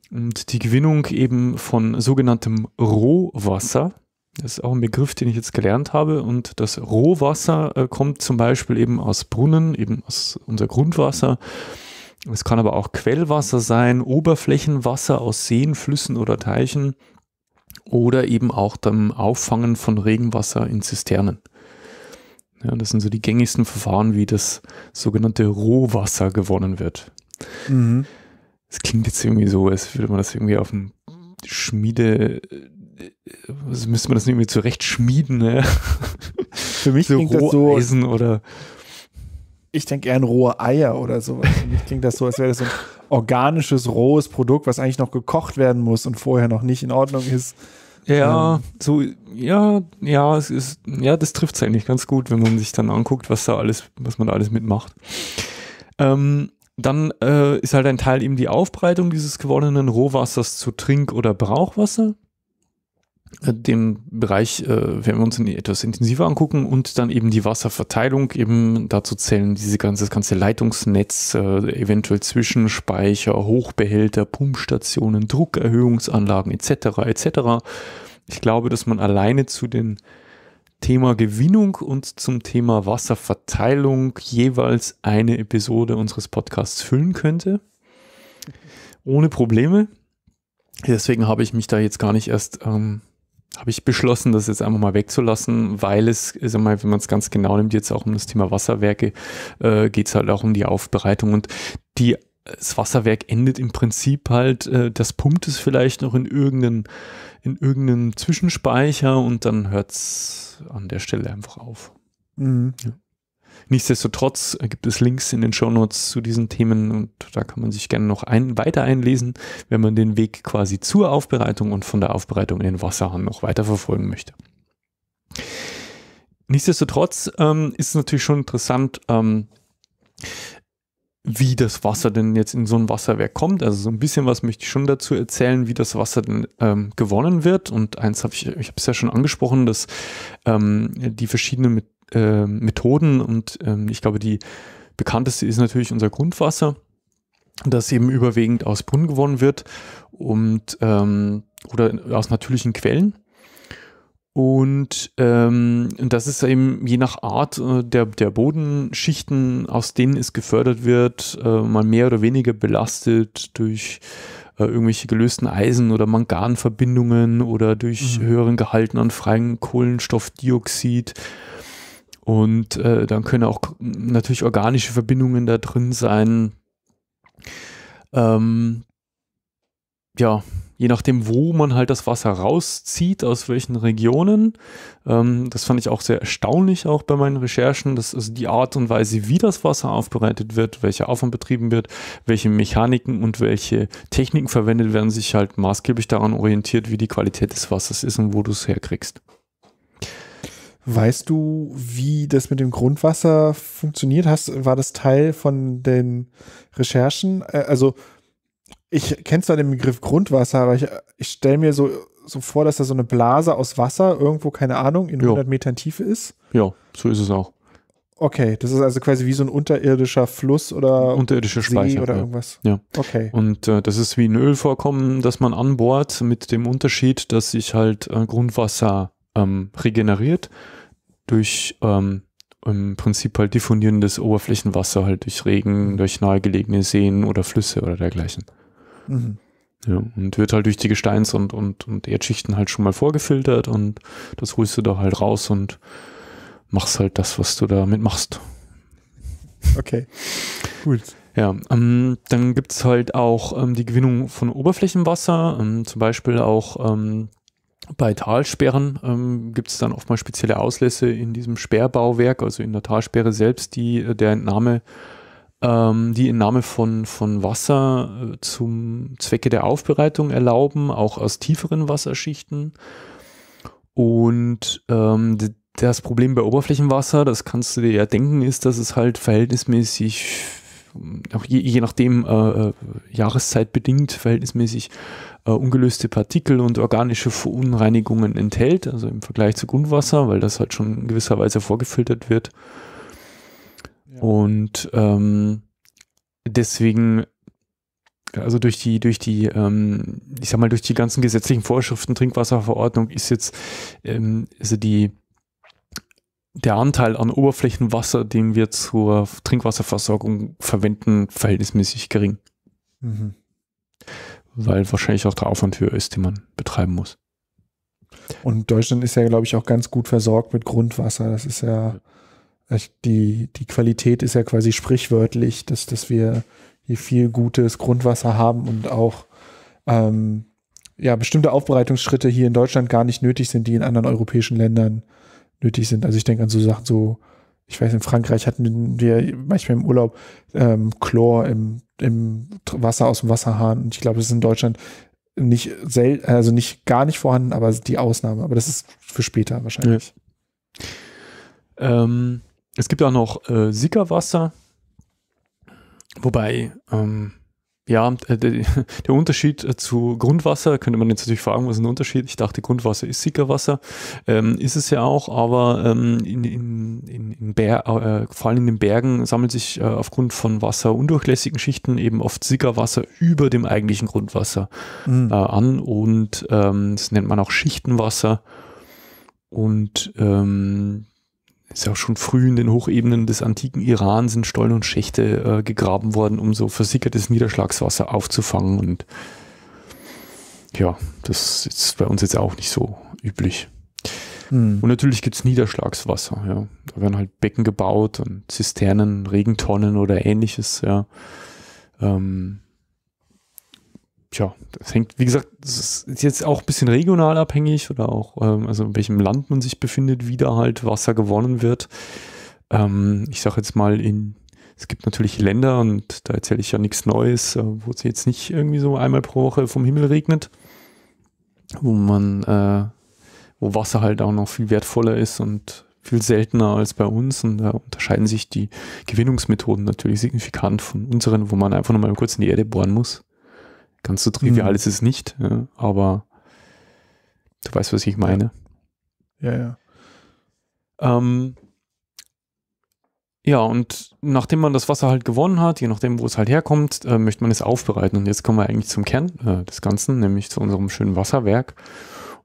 Und die Gewinnung eben von sogenanntem Rohwasser das ist auch ein Begriff, den ich jetzt gelernt habe. Und das Rohwasser äh, kommt zum Beispiel eben aus Brunnen, eben aus unser Grundwasser. Es kann aber auch Quellwasser sein, Oberflächenwasser aus Seen, Flüssen oder Teichen oder eben auch dem Auffangen von Regenwasser in Zisternen. Ja, das sind so die gängigsten Verfahren, wie das sogenannte Rohwasser gewonnen wird. Mhm. Es mhm. klingt jetzt irgendwie so, als würde man das irgendwie auf dem Schmiede äh, äh, müsste man das irgendwie zurecht schmieden, ne? <laughs> Für mich so klingt das so. Eisen oder ich denke eher an rohe Eier oder sowas. Für mich klingt das so, als wäre das so ein organisches, rohes Produkt, was eigentlich noch gekocht werden muss und vorher noch nicht in Ordnung ist. Ja, ähm. so, ja, ja, es ist, ja, das trifft es eigentlich ganz gut, wenn man sich dann anguckt, was da alles, was man da alles mitmacht. Ähm, dann äh, ist halt ein Teil eben die Aufbreitung dieses gewonnenen Rohwassers zu Trink- oder Brauchwasser dem Bereich äh, werden wir uns etwas intensiver angucken und dann eben die Wasserverteilung eben dazu zählen, diese ganze, das ganze Leitungsnetz, äh, eventuell Zwischenspeicher, Hochbehälter, Pumpstationen, Druckerhöhungsanlagen etc. etc. Ich glaube, dass man alleine zu dem Thema Gewinnung und zum Thema Wasserverteilung jeweils eine Episode unseres Podcasts füllen könnte. Ohne Probleme. Deswegen habe ich mich da jetzt gar nicht erst ähm, habe ich beschlossen, das jetzt einfach mal wegzulassen, weil es, sag mal, wenn man es ganz genau nimmt, jetzt auch um das Thema Wasserwerke, äh, geht es halt auch um die Aufbereitung und die das Wasserwerk endet im Prinzip halt, äh, das pumpt es vielleicht noch in irgendeinen, in irgendeinen Zwischenspeicher und dann hört es an der Stelle einfach auf. Mhm. Nichtsdestotrotz gibt es Links in den Shownotes zu diesen Themen und da kann man sich gerne noch ein, weiter einlesen, wenn man den Weg quasi zur Aufbereitung und von der Aufbereitung in den Wasserhahn noch weiter verfolgen möchte. Nichtsdestotrotz ähm, ist es natürlich schon interessant, ähm, wie das Wasser denn jetzt in so ein Wasserwerk kommt. Also so ein bisschen was möchte ich schon dazu erzählen, wie das Wasser denn ähm, gewonnen wird. Und eins habe ich, ich habe es ja schon angesprochen, dass ähm, die verschiedenen äh, Methoden und ähm, ich glaube, die bekannteste ist natürlich unser Grundwasser, das eben überwiegend aus Brunnen gewonnen wird und ähm, oder aus natürlichen Quellen. Und, ähm, das ist eben je nach Art äh, der, der Bodenschichten, aus denen es gefördert wird, äh, mal mehr oder weniger belastet durch äh, irgendwelche gelösten Eisen- oder Manganverbindungen oder durch mhm. höheren Gehalten an freien Kohlenstoffdioxid und äh, dann können auch natürlich organische Verbindungen da drin sein. Ähm, ja, je nachdem, wo man halt das Wasser rauszieht, aus welchen Regionen. Ähm, das fand ich auch sehr erstaunlich, auch bei meinen Recherchen, dass also die Art und Weise, wie das Wasser aufbereitet wird, welcher Aufwand betrieben wird, welche Mechaniken und welche Techniken verwendet werden, sich halt maßgeblich daran orientiert, wie die Qualität des Wassers ist und wo du es herkriegst. Weißt du, wie das mit dem Grundwasser funktioniert? Hast, war das Teil von den Recherchen? Also, ich kenne zwar den Begriff Grundwasser, aber ich, ich stelle mir so, so vor, dass da so eine Blase aus Wasser irgendwo, keine Ahnung, in jo. 100 Metern Tiefe ist. Ja, so ist es auch. Okay, das ist also quasi wie so ein unterirdischer Fluss oder unterirdische Speicher oder ja. irgendwas. Ja. Okay. Und äh, das ist wie ein Ölvorkommen, das man anbohrt, mit dem Unterschied, dass sich halt äh, Grundwasser ähm, regeneriert durch ähm, im Prinzip halt diffundierendes Oberflächenwasser, halt durch Regen, mhm. durch nahegelegene Seen oder Flüsse oder dergleichen. Mhm. Ja, und wird halt durch die Gesteins- und, und, und Erdschichten halt schon mal vorgefiltert und das holst du da halt raus und machst halt das, was du damit machst. Okay, gut. Ja, ähm, dann gibt es halt auch ähm, die Gewinnung von Oberflächenwasser, ähm, zum Beispiel auch ähm, bei Talsperren ähm, gibt es dann oftmals spezielle Auslässe in diesem Sperrbauwerk, also in der Talsperre selbst, die äh, der Entnahme, ähm, die Entnahme von, von Wasser äh, zum Zwecke der Aufbereitung erlauben, auch aus tieferen Wasserschichten. Und ähm, das Problem bei Oberflächenwasser, das kannst du dir ja denken, ist, dass es halt verhältnismäßig auch je, je nachdem äh, äh jahreszeitbedingt verhältnismäßig äh, ungelöste Partikel und organische Verunreinigungen enthält, also im Vergleich zu Grundwasser, weil das halt schon in gewisser Weise vorgefiltert wird. Ja. Und ähm, deswegen also durch die, durch die, ähm, ich sag mal, durch die ganzen gesetzlichen Vorschriften, Trinkwasserverordnung ist jetzt, ähm, also die, der Anteil an Oberflächenwasser, den wir zur Trinkwasserversorgung verwenden, verhältnismäßig gering. Mhm. Weil wahrscheinlich auch der Aufwand höher ist, den man betreiben muss. Und Deutschland ist ja, glaube ich, auch ganz gut versorgt mit Grundwasser. Das ist ja, die, die Qualität ist ja quasi sprichwörtlich, dass, dass wir hier viel gutes Grundwasser haben und auch ähm, ja, bestimmte Aufbereitungsschritte hier in Deutschland gar nicht nötig sind, die in anderen europäischen Ländern nötig sind. Also ich denke an so Sachen, so, ich weiß, in Frankreich hatten wir manchmal im Urlaub ähm, Chlor im, im Wasser aus dem Wasserhahn. Und ich glaube, das ist in Deutschland nicht selten, also nicht gar nicht vorhanden, aber die Ausnahme. Aber das ist für später wahrscheinlich. Ja. Ähm, es gibt auch noch äh, Sickerwasser, wobei ähm, ja, äh, der, der Unterschied äh, zu Grundwasser, könnte man jetzt natürlich fragen, was ist ein Unterschied? Ich dachte, Grundwasser ist Sickerwasser, ähm, ist es ja auch, aber ähm, in, in, in, in Ber äh, vor allem in den Bergen sammelt sich äh, aufgrund von wasserundurchlässigen Schichten eben oft Sickerwasser über dem eigentlichen Grundwasser mhm. äh, an und ähm, das nennt man auch Schichtenwasser und ähm, ist ja auch schon früh in den Hochebenen des antiken Iran sind Stollen und Schächte äh, gegraben worden, um so versickertes Niederschlagswasser aufzufangen. Und ja, das ist bei uns jetzt auch nicht so üblich. Hm. Und natürlich gibt es Niederschlagswasser, ja. Da werden halt Becken gebaut und Zisternen, Regentonnen oder ähnliches, ja. Ähm, Tja, das hängt, wie gesagt, das ist jetzt auch ein bisschen regional abhängig oder auch, ähm, also in welchem Land man sich befindet, wie da halt Wasser gewonnen wird. Ähm, ich sage jetzt mal, in, es gibt natürlich Länder und da erzähle ich ja nichts Neues, äh, wo es jetzt nicht irgendwie so einmal pro Woche vom Himmel regnet, wo man, äh, wo Wasser halt auch noch viel wertvoller ist und viel seltener als bei uns und da unterscheiden sich die Gewinnungsmethoden natürlich signifikant von unseren, wo man einfach nochmal kurz in die Erde bohren muss. Ganz so trivial mhm. ist es nicht, ja, aber du weißt, was ich meine. Ja, ja. ja, ähm, ja und nachdem man das Wasser halt gewonnen hat, je nachdem, wo es halt herkommt, äh, möchte man es aufbereiten. Und jetzt kommen wir eigentlich zum Kern äh, des Ganzen, nämlich zu unserem schönen Wasserwerk.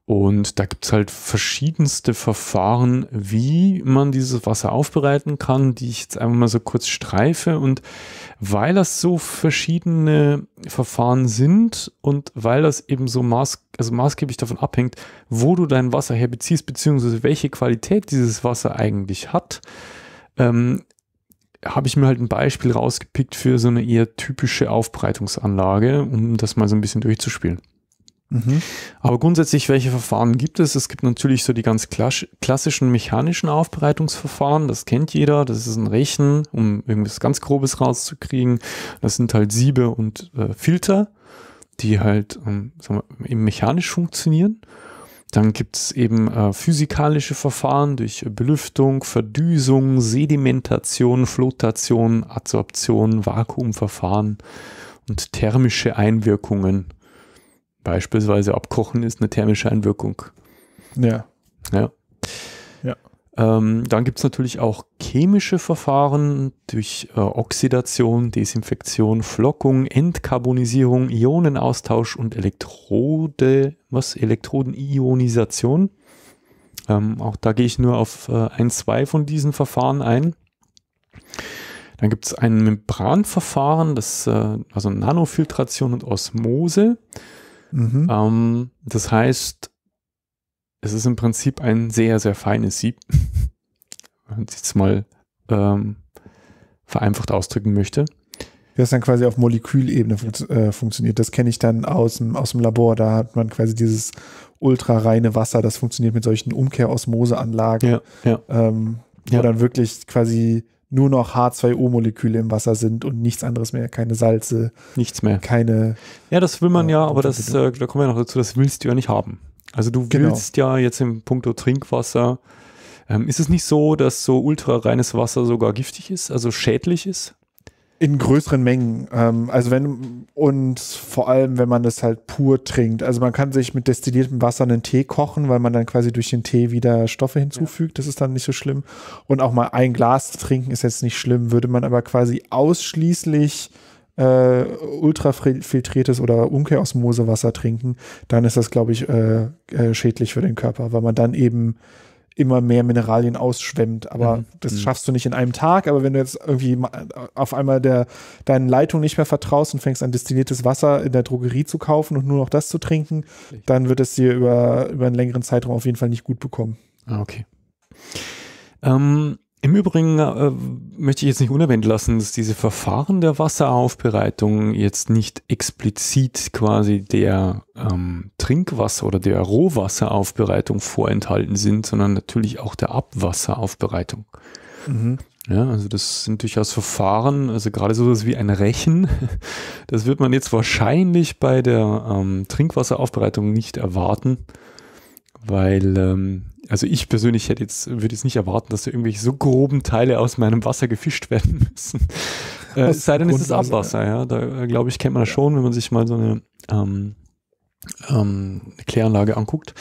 Und da gibt es halt verschiedenste Verfahren, wie man dieses Wasser aufbereiten kann, die ich jetzt einfach mal so kurz streife. Und weil das so verschiedene Verfahren sind und weil das eben so maß, also maßgeblich davon abhängt, wo du dein Wasser herbeziehst, beziehungsweise welche Qualität dieses Wasser eigentlich hat, ähm, habe ich mir halt ein Beispiel rausgepickt für so eine eher typische Aufbereitungsanlage, um das mal so ein bisschen durchzuspielen. Mhm. Aber grundsätzlich, welche Verfahren gibt es? Es gibt natürlich so die ganz klassischen mechanischen Aufbereitungsverfahren. Das kennt jeder. Das ist ein Rechen, um irgendwas ganz Grobes rauszukriegen. Das sind halt Siebe und äh, Filter, die halt ähm, wir, eben mechanisch funktionieren. Dann gibt es eben äh, physikalische Verfahren durch Belüftung, Verdüsung, Sedimentation, Flotation, Adsorption, Vakuumverfahren und thermische Einwirkungen. Beispielsweise Abkochen ist eine thermische Einwirkung. Ja. Ja. ja. Ähm, dann gibt es natürlich auch chemische Verfahren durch äh, Oxidation, Desinfektion, Flockung, Entkarbonisierung, Ionenaustausch und Elektrode, was? Elektrodenionisation. Ähm, auch da gehe ich nur auf äh, ein, zwei von diesen Verfahren ein. Dann gibt es ein Membranverfahren, das, äh, also Nanofiltration und Osmose. Mhm. Ähm, das heißt, es ist im Prinzip ein sehr, sehr feines Sieb, <laughs> wenn man es jetzt mal ähm, vereinfacht ausdrücken möchte. Das dann quasi auf Molekülebene fun äh, funktioniert. Das kenne ich dann aus dem, aus dem Labor. Da hat man quasi dieses ultrareine Wasser, das funktioniert mit solchen Umkehrosmoseanlagen, ja, ja. Ähm, wo ja. dann wirklich quasi nur noch H2O-Moleküle im Wasser sind und nichts anderes mehr, keine Salze. Nichts mehr. Keine. Ja, das will man äh, ja, aber das, äh, da kommen wir noch dazu, das willst du ja nicht haben. Also du genau. willst genau. ja jetzt im Punkto Trinkwasser, ähm, ist es nicht so, dass so ultra reines Wasser sogar giftig ist, also schädlich ist? in größeren Mengen. Ähm, also wenn und vor allem, wenn man das halt pur trinkt. Also man kann sich mit destilliertem Wasser einen Tee kochen, weil man dann quasi durch den Tee wieder Stoffe hinzufügt. Ja. Das ist dann nicht so schlimm. Und auch mal ein Glas trinken ist jetzt nicht schlimm. Würde man aber quasi ausschließlich äh, ultrafiltriertes oder Umkehrosmosewasser trinken, dann ist das, glaube ich, äh, äh, schädlich für den Körper, weil man dann eben immer mehr Mineralien ausschwemmt. Aber mhm. das mhm. schaffst du nicht in einem Tag. Aber wenn du jetzt irgendwie äh, auf einmal der, deinen Leitung nicht mehr vertraust und fängst an, destilliertes Wasser in der Drogerie zu kaufen und nur noch das zu trinken, dann wird es dir über, über einen längeren Zeitraum auf jeden Fall nicht gut bekommen. Ah, okay. Ähm, im Übrigen äh, möchte ich jetzt nicht unerwähnt lassen, dass diese Verfahren der Wasseraufbereitung jetzt nicht explizit quasi der ähm, Trinkwasser- oder der Rohwasseraufbereitung vorenthalten sind, sondern natürlich auch der Abwasseraufbereitung. Mhm. Ja, also das sind durchaus Verfahren, also gerade sowas wie ein Rechen, <laughs> das wird man jetzt wahrscheinlich bei der ähm, Trinkwasseraufbereitung nicht erwarten weil ähm, also ich persönlich hätte jetzt würde jetzt nicht erwarten, dass da irgendwelche so groben Teile aus meinem Wasser gefischt werden <laughs> müssen. Äh, es sei denn, es ist Abwasser, äh, ja. Da äh, glaube ich kennt man das schon, wenn man sich mal so eine ähm, ähm, Kläranlage anguckt.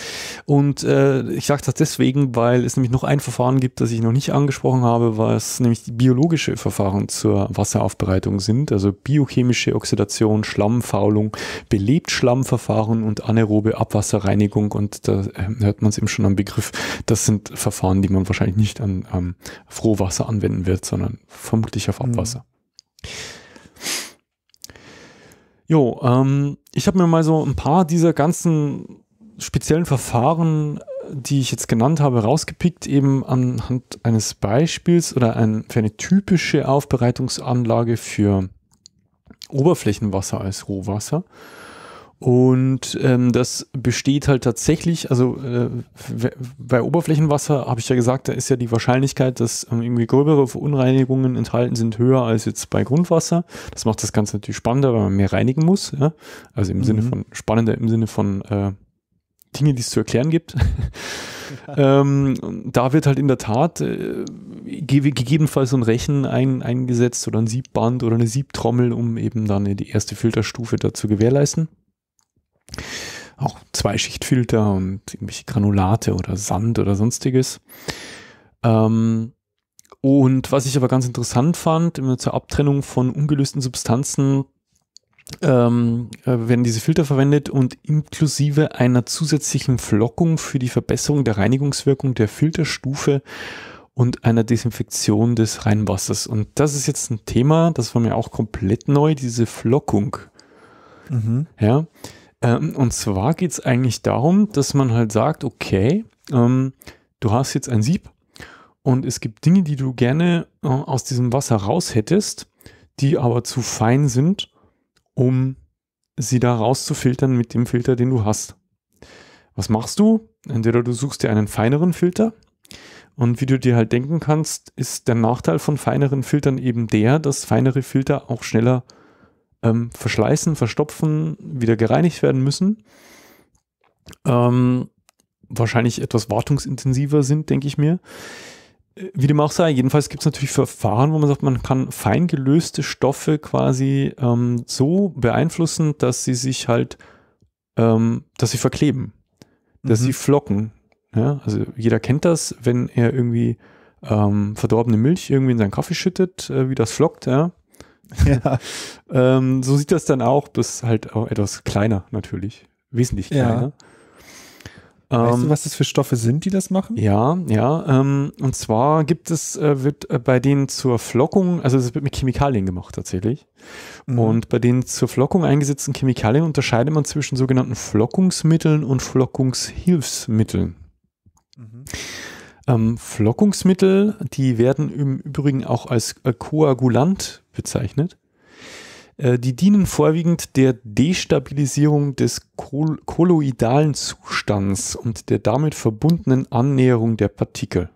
Und äh, ich sage das deswegen, weil es nämlich noch ein Verfahren gibt, das ich noch nicht angesprochen habe, was nämlich die biologische Verfahren zur Wasseraufbereitung sind, also biochemische Oxidation, Schlammfaulung, Belebtschlammverfahren und anaerobe Abwasserreinigung. Und da äh, hört man es eben schon am Begriff, das sind Verfahren, die man wahrscheinlich nicht an ähm, Frohwasser anwenden wird, sondern vermutlich auf mhm. Abwasser. Mhm. Jo, ähm, ich habe mir mal so ein paar dieser ganzen speziellen Verfahren, die ich jetzt genannt habe, rausgepickt, eben anhand eines Beispiels oder ein, für eine typische Aufbereitungsanlage für Oberflächenwasser als Rohwasser. Und ähm, das besteht halt tatsächlich, also äh, bei Oberflächenwasser habe ich ja gesagt, da ist ja die Wahrscheinlichkeit, dass ähm, irgendwie gröbere Verunreinigungen enthalten sind, höher als jetzt bei Grundwasser. Das macht das Ganze natürlich spannender, weil man mehr reinigen muss. Ja? Also im mhm. Sinne von spannender, im Sinne von äh, Dinge, die es zu erklären gibt. <laughs> ähm, da wird halt in der Tat äh, gegebenenfalls so ein Rechen ein, eingesetzt oder ein Siebband oder eine Siebtrommel, um eben dann die erste Filterstufe dazu gewährleisten auch Zweischichtfilter und irgendwelche Granulate oder Sand oder sonstiges. Ähm, und was ich aber ganz interessant fand, immer zur Abtrennung von ungelösten Substanzen ähm, äh, werden diese Filter verwendet und inklusive einer zusätzlichen Flockung für die Verbesserung der Reinigungswirkung der Filterstufe und einer Desinfektion des Reinwassers. Und das ist jetzt ein Thema, das war mir auch komplett neu, diese Flockung. Mhm. Ja. Ähm, und zwar geht es eigentlich darum, dass man halt sagt, okay, ähm, du hast jetzt ein Sieb und es gibt Dinge, die du gerne äh, aus diesem Wasser raus hättest, die aber zu fein sind, um sie da rauszufiltern mit dem Filter, den du hast. Was machst du? Entweder du suchst dir einen feineren Filter und wie du dir halt denken kannst, ist der Nachteil von feineren Filtern eben der, dass feinere Filter auch schneller äh, ähm, verschleißen, verstopfen, wieder gereinigt werden müssen. Ähm, wahrscheinlich etwas wartungsintensiver sind, denke ich mir. Äh, wie dem auch sei, jedenfalls gibt es natürlich Verfahren, wo man sagt, man kann fein gelöste Stoffe quasi ähm, so beeinflussen, dass sie sich halt, ähm, dass sie verkleben, dass mhm. sie flocken. Ja? Also jeder kennt das, wenn er irgendwie ähm, verdorbene Milch irgendwie in seinen Kaffee schüttet, äh, wie das flockt, ja. <laughs> Ja. ähm, so sieht das dann auch, bis halt auch etwas kleiner natürlich, wesentlich kleiner. Ja. Weißt du, ähm, was das für Stoffe sind, die das machen? Ja, ja. Ähm, und zwar gibt es, äh, wird äh, bei denen zur Flockung, also das wird mit Chemikalien gemacht tatsächlich. Mhm. Und bei den zur Flockung eingesetzten Chemikalien unterscheidet man zwischen sogenannten Flockungsmitteln und Flockungshilfsmitteln. Mhm. Ähm, Flockungsmittel, die werden im Übrigen auch als äh, Koagulant bezeichnet. Äh, die dienen vorwiegend der Destabilisierung des Kol kolloidalen Zustands und der damit verbundenen Annäherung der Partikel.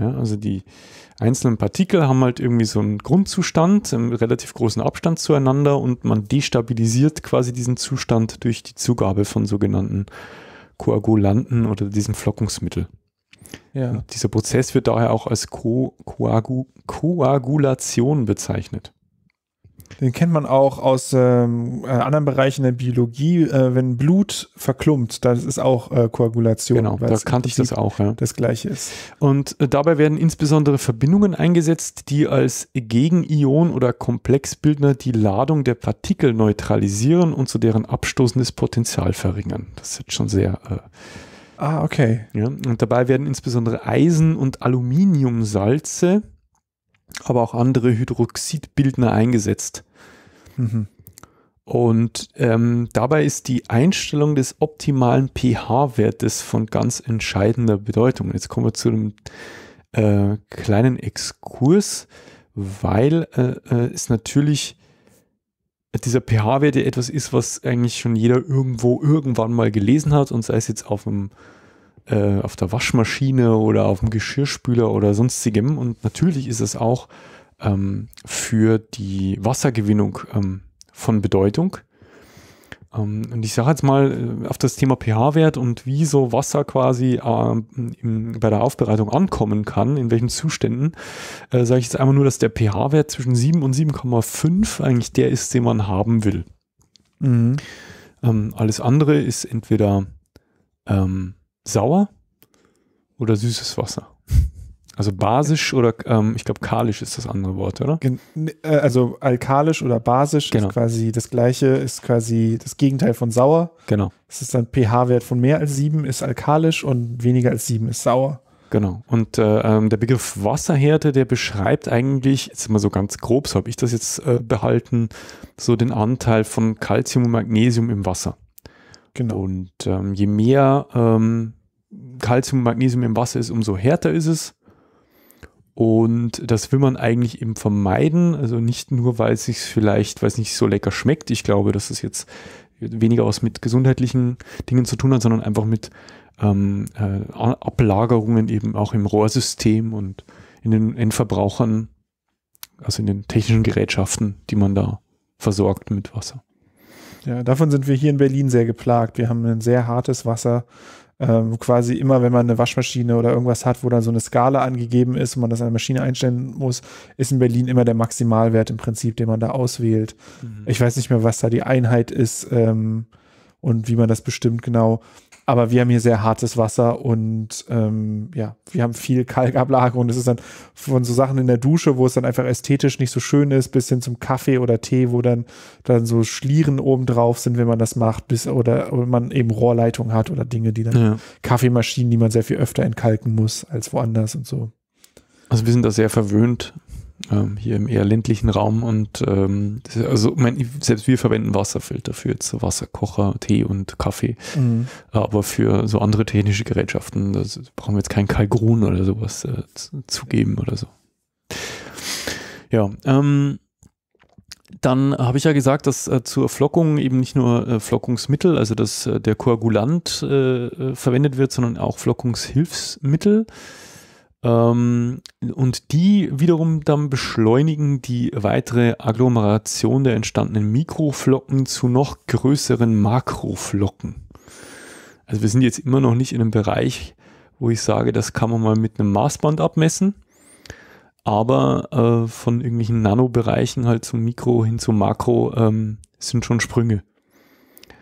Ja, also die einzelnen Partikel haben halt irgendwie so einen Grundzustand, einen relativ großen Abstand zueinander und man destabilisiert quasi diesen Zustand durch die Zugabe von sogenannten Koagulanten oder diesem Flockungsmittel. Ja. dieser Prozess wird daher auch als Ko Koagu Koagulation bezeichnet. Den kennt man auch aus ähm, äh, anderen Bereichen der Biologie, äh, wenn Blut verklumpt, das ist auch äh, Koagulation. Genau, da kannte ich das auch. Ja. Das gleiche ist. Und äh, dabei werden insbesondere Verbindungen eingesetzt, die als Gegenion oder Komplexbildner die Ladung der Partikel neutralisieren und zu so deren abstoßendes Potenzial verringern. Das ist jetzt schon sehr äh, Ah, okay. Ja, und dabei werden insbesondere Eisen- und Aluminiumsalze aber auch andere Hydroxidbildner eingesetzt. Mhm. Und ähm, dabei ist die Einstellung des optimalen pH-Wertes von ganz entscheidender Bedeutung. Jetzt kommen wir zu einem äh, kleinen Exkurs, weil äh, äh es natürlich dieser pH-Wert etwas ist, was eigentlich schon jeder irgendwo irgendwann mal gelesen hat und sei es jetzt auf dem äh, auf der Waschmaschine oder auf dem Geschirrspüler oder sonstigem. Und natürlich ist es auch ähm, für die Wassergewinnung ähm, von Bedeutung. Ähm, und ich sage jetzt mal äh, auf das Thema pH-Wert und wie so Wasser quasi äh, im, bei der Aufbereitung ankommen kann, in welchen Zuständen, äh, sage ich jetzt einmal nur, dass der pH-Wert zwischen 7 und 7,5 eigentlich der ist, den man haben will. Mhm. Ähm, alles andere ist entweder ähm, sauer oder süßes Wasser. Also basisch oder ähm, ich glaube kalisch ist das andere Wort, oder? Ne, äh, also alkalisch oder basisch genau. ist quasi das gleiche, ist quasi das Gegenteil von sauer. Genau. Es ist ein pH-Wert von mehr als sieben ist alkalisch und weniger als sieben ist sauer. Genau. Und äh, ähm, der Begriff Wasserhärte, der beschreibt eigentlich, jetzt mal so ganz grob, so habe ich das jetzt äh, behalten, so den Anteil von Calcium und Magnesium im Wasser. Genau. Und ähm, je mehr ähm, Calcium und Magnesium im Wasser ist, umso härter ist es. Und das will man eigentlich eben vermeiden. Also nicht nur, weil es sich vielleicht, weil es nicht so lecker schmeckt. Ich glaube, dass es jetzt weniger was mit gesundheitlichen Dingen zu tun hat, sondern einfach mit ähm, äh, Ablagerungen eben auch im Rohrsystem und in den Endverbrauchern, also in den technischen Gerätschaften, die man da versorgt mit Wasser. Ja, davon sind wir hier in Berlin sehr geplagt. Wir haben ein sehr hartes Wasser. Ähm, quasi immer, wenn man eine Waschmaschine oder irgendwas hat, wo dann so eine Skala angegeben ist und man das an der Maschine einstellen muss, ist in Berlin immer der Maximalwert im Prinzip, den man da auswählt. Mhm. Ich weiß nicht mehr, was da die Einheit ist ähm, und wie man das bestimmt genau. Aber wir haben hier sehr hartes Wasser und ähm, ja, wir haben viel Kalkablage und es ist dann von so Sachen in der Dusche, wo es dann einfach ästhetisch nicht so schön ist, bis hin zum Kaffee oder Tee, wo dann, dann so Schlieren oben drauf sind, wenn man das macht, bis oder, oder man eben Rohrleitung hat oder Dinge, die dann ja. Kaffeemaschinen, die man sehr viel öfter entkalken muss als woanders und so. Also wir sind da sehr verwöhnt ähm, hier im eher ländlichen Raum. Und ähm, also mein, selbst wir verwenden Wasserfilter für jetzt Wasserkocher, Tee und Kaffee. Mhm. Aber für so andere technische Gerätschaften, das brauchen wir jetzt keinen Kalgrun oder sowas äh, zugeben oder so. Ja, ähm, dann habe ich ja gesagt, dass äh, zur Flockung eben nicht nur äh, Flockungsmittel, also dass äh, der Koagulant äh, äh, verwendet wird, sondern auch Flockungshilfsmittel. Ähm, und die wiederum dann beschleunigen die weitere Agglomeration der entstandenen Mikroflocken zu noch größeren Makroflocken. Also wir sind jetzt immer noch nicht in einem Bereich, wo ich sage, das kann man mal mit einem Maßband abmessen. Aber äh, von irgendwelchen Nanobereichen halt zum Mikro hin zum Makro ähm, sind schon Sprünge.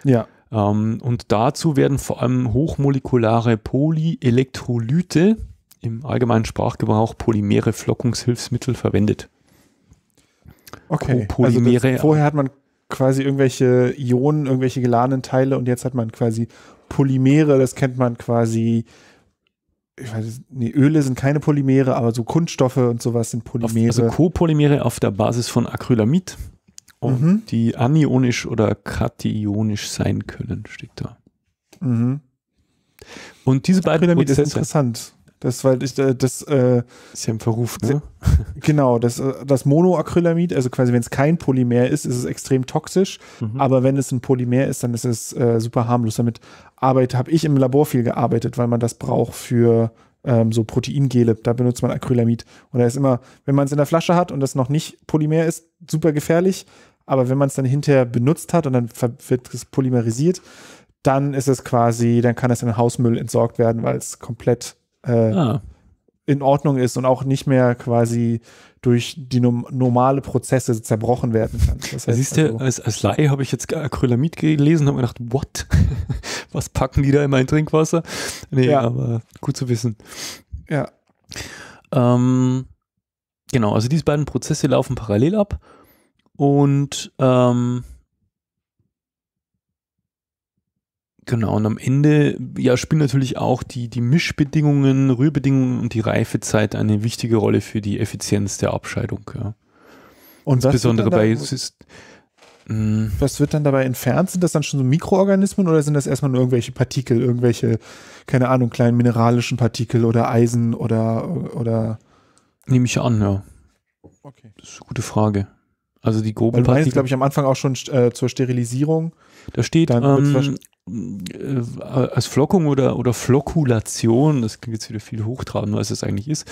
Ja. Ähm, und dazu werden vor allem hochmolekulare Polyelektrolyte im allgemeinen Sprachgebrauch polymere Flockungshilfsmittel verwendet. Okay, Polymere. Also vorher hat man quasi irgendwelche Ionen, irgendwelche geladenen Teile und jetzt hat man quasi Polymere, das kennt man quasi. Ich weiß, nee, Öle sind keine Polymere, aber so Kunststoffe und sowas sind Polymere. also Copolymere auf der Basis von Acrylamid, mhm. die anionisch oder kationisch sein können, steht da. Mhm. Und diese beiden Acrylamid Prozesse, ist interessant. Das, weil ich, äh, das äh, ist ja im Verruf, ne? genau, das, äh, das Monoacrylamid, also quasi, wenn es kein Polymer ist, ist es extrem toxisch. Mhm. Aber wenn es ein Polymer ist, dann ist es äh, super harmlos. Damit arbeite, habe ich im Labor viel gearbeitet, weil man das braucht für ähm, so Proteingele. Da benutzt man Acrylamid. Und da ist immer, wenn man es in der Flasche hat und das noch nicht Polymer ist, super gefährlich. Aber wenn man es dann hinterher benutzt hat und dann wird es polymerisiert, dann ist es quasi, dann kann es in den Hausmüll entsorgt werden, weil es komplett äh, ah. in Ordnung ist und auch nicht mehr quasi durch die normale Prozesse zerbrochen werden kann. Das heißt Siehst du, also, als, als Laie habe ich jetzt Acrylamid gelesen und habe gedacht, what? <laughs> Was packen die da in mein Trinkwasser? Nee, ja. aber gut zu wissen. Ja. Ähm, genau, also diese beiden Prozesse laufen parallel ab und ähm, Genau, und am Ende ja, spielen natürlich auch die, die Mischbedingungen, Rührbedingungen und die Reifezeit eine wichtige Rolle für die Effizienz der Abscheidung. Ja. Und was Insbesondere bei. Ist, hm. hm. was wird dann dabei entfernt? Sind das dann schon so Mikroorganismen oder sind das erstmal nur irgendwelche Partikel, irgendwelche, keine Ahnung, kleinen mineralischen Partikel oder Eisen oder. oder Nehme ich an, ja. Okay. Das ist eine gute Frage. Also die groben Weil Partikel. glaube ich, am Anfang auch schon äh, zur Sterilisierung. Da steht ähm, äh, als Flockung oder, oder Flockulation, das klingt jetzt wieder viel hochtrabender, als es eigentlich ist,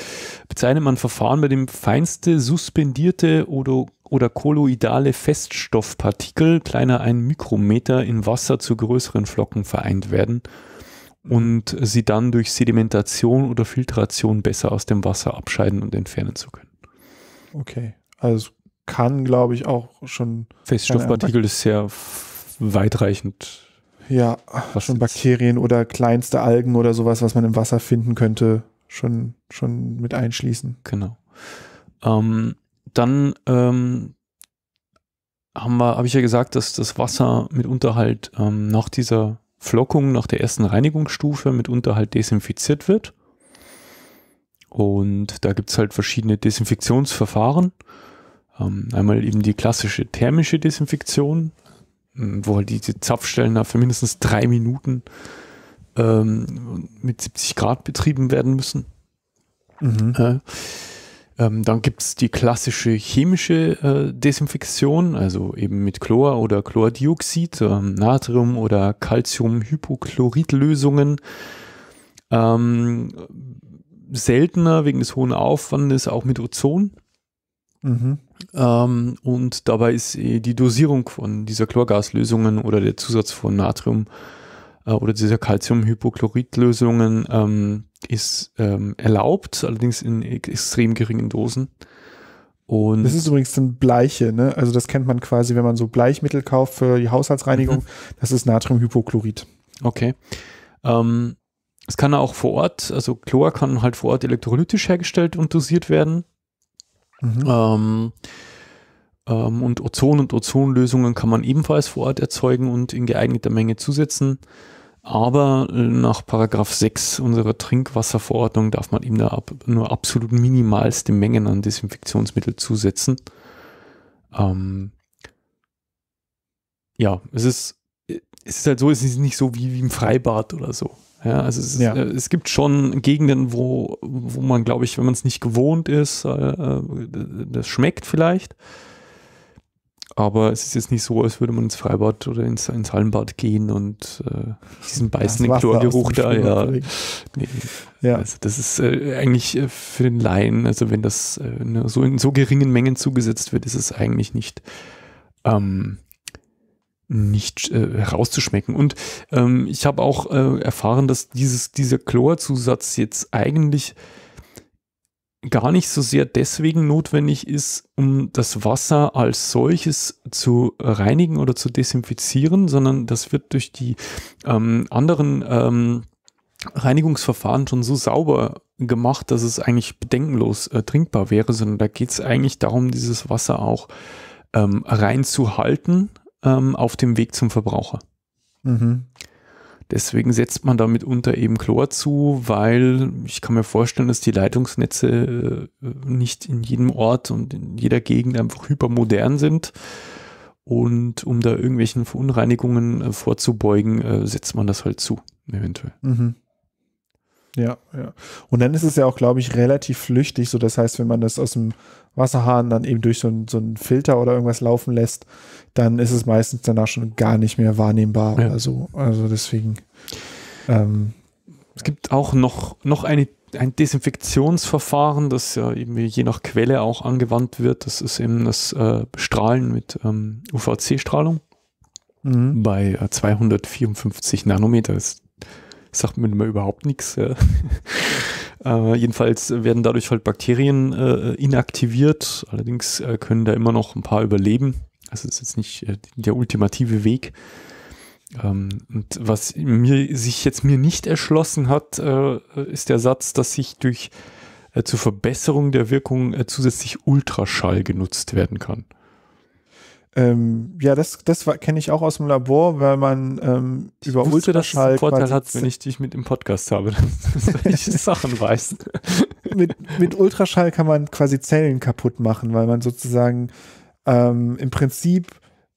bezeichnet man Verfahren, bei dem feinste suspendierte oder oder kolloidale Feststoffpartikel kleiner ein Mikrometer in Wasser zu größeren Flocken vereint werden und sie dann durch Sedimentation oder Filtration besser aus dem Wasser abscheiden und entfernen zu können. Okay, also kann, glaube ich, auch schon. Feststoffpartikel ist sehr weitreichend. Ja, was schon Bakterien oder kleinste Algen oder sowas, was man im Wasser finden könnte, schon, schon mit einschließen. Genau. Ähm, dann ähm, haben wir, habe ich ja gesagt, dass das Wasser mitunter halt ähm, nach dieser Flockung, nach der ersten Reinigungsstufe mitunter halt desinfiziert wird. Und da gibt es halt verschiedene Desinfektionsverfahren. Ähm, einmal eben die klassische thermische Desinfektion, ähm, wo halt diese Zapfstellen da für mindestens drei Minuten ähm, mit 70 Grad betrieben werden müssen. Mhm. Äh, ähm, dann gibt es die klassische chemische äh, Desinfektion, also eben mit Chlor oder Chlordioxid, ähm, Natrium oder Calciumhypochloridlösungen. Ähm, seltener wegen des hohen Aufwandes auch mit Ozon. Mhm. Ähm, und dabei ist äh, die Dosierung von dieser Chlorgaslösungen oder der Zusatz von Natrium äh, oder dieser Calciumhypochloridlösungen ähm, ist ähm, erlaubt, allerdings in e-, extrem geringen Dosen. Und das ist übrigens dann Bleiche, ne? Also das kennt man quasi, wenn man so Bleichmittel kauft für die Haushaltsreinigung. Mhm. Das ist Natriumhypochlorid. Okay. Ähm, es kann auch vor Ort, also Chlor kann halt vor Ort elektrolytisch hergestellt und dosiert werden. Mhm. Ähm, ähm, und Ozon und Ozonlösungen kann man ebenfalls vor Ort erzeugen und in geeigneter Menge zusetzen. Aber äh, nach Paragraph 6 unserer Trinkwasserverordnung darf man eben da ab, nur absolut minimalste Mengen an Desinfektionsmittel zusetzen. Ähm, ja, es ist, äh, es ist halt so, es ist nicht so wie, wie im Freibad oder so. Ja, also es, ja. Ist, äh, es gibt schon Gegenden, wo, wo man, glaube ich, wenn man es nicht gewohnt ist, äh, äh, das schmeckt vielleicht. Aber es ist jetzt nicht so, als würde man ins Freibad oder ins, ins Hallenbad gehen und äh, diesen beißenden ja, Chlorgeruch da. Ja, nee. ja. Also das ist äh, eigentlich äh, für den Laien, also wenn das äh, so in so geringen Mengen zugesetzt wird, ist es eigentlich nicht ähm, nicht äh, herauszuschmecken. Und ähm, ich habe auch äh, erfahren, dass dieses, dieser Chlorzusatz jetzt eigentlich gar nicht so sehr deswegen notwendig ist, um das Wasser als solches zu reinigen oder zu desinfizieren, sondern das wird durch die ähm, anderen ähm, Reinigungsverfahren schon so sauber gemacht, dass es eigentlich bedenkenlos äh, trinkbar wäre, sondern da geht es eigentlich darum, dieses Wasser auch ähm, reinzuhalten, ähm, auf dem Weg zum Verbraucher. Mhm. Deswegen setzt man damit unter eben Chlor zu, weil ich kann mir vorstellen, dass die Leitungsnetze äh, nicht in jedem Ort und in jeder Gegend einfach hypermodern sind. Und um da irgendwelchen Verunreinigungen äh, vorzubeugen, äh, setzt man das halt zu, eventuell. Mhm. Ja, ja. Und dann ist es ja auch, glaube ich, relativ flüchtig. So, das heißt, wenn man das aus dem Wasserhahn dann eben durch so, ein, so einen Filter oder irgendwas laufen lässt, dann ist es meistens danach schon gar nicht mehr wahrnehmbar ja. oder so. Also deswegen. Ähm, es gibt auch noch, noch eine, ein Desinfektionsverfahren, das ja eben je nach Quelle auch angewandt wird. Das ist eben das äh, Strahlen mit ähm, UVC-Strahlung. Mhm. Bei äh, 254 Nanometer Das ist sagt mir immer überhaupt nichts. Ja. <laughs> äh, jedenfalls werden dadurch halt Bakterien äh, inaktiviert. Allerdings äh, können da immer noch ein paar überleben. Also ist jetzt nicht äh, der ultimative Weg. Ähm, und was mir, sich jetzt mir nicht erschlossen hat, äh, ist der Satz, dass sich durch äh, zur Verbesserung der Wirkung zusätzlich Ultraschall genutzt werden kann. Ähm, ja, das, das kenne ich auch aus dem Labor, weil man ähm, ich über wusste, Ultraschall. Dass Vorteil hat, wenn ich dich mit im Podcast habe, <laughs> dass ich Sachen weiß. mit, mit Ultraschall kann man quasi Zellen kaputt machen, weil man sozusagen ähm, im Prinzip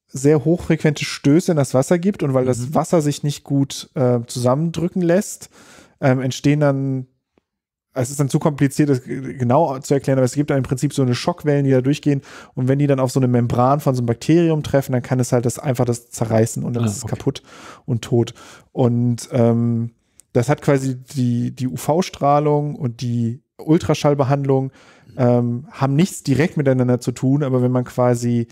sehr hochfrequente Stöße in das Wasser gibt und weil das mhm. Wasser sich nicht gut äh, zusammendrücken lässt, ähm, entstehen dann es ist dann zu kompliziert, das genau zu erklären, aber es gibt dann im Prinzip so eine Schockwellen, die da durchgehen. Und wenn die dann auf so eine Membran von so einem Bakterium treffen, dann kann es halt das einfach das zerreißen und dann ah, ist es kaputt und tot. Und ähm, das hat quasi die, die UV-Strahlung und die Ultraschallbehandlung ähm, haben nichts direkt miteinander zu tun, aber wenn man quasi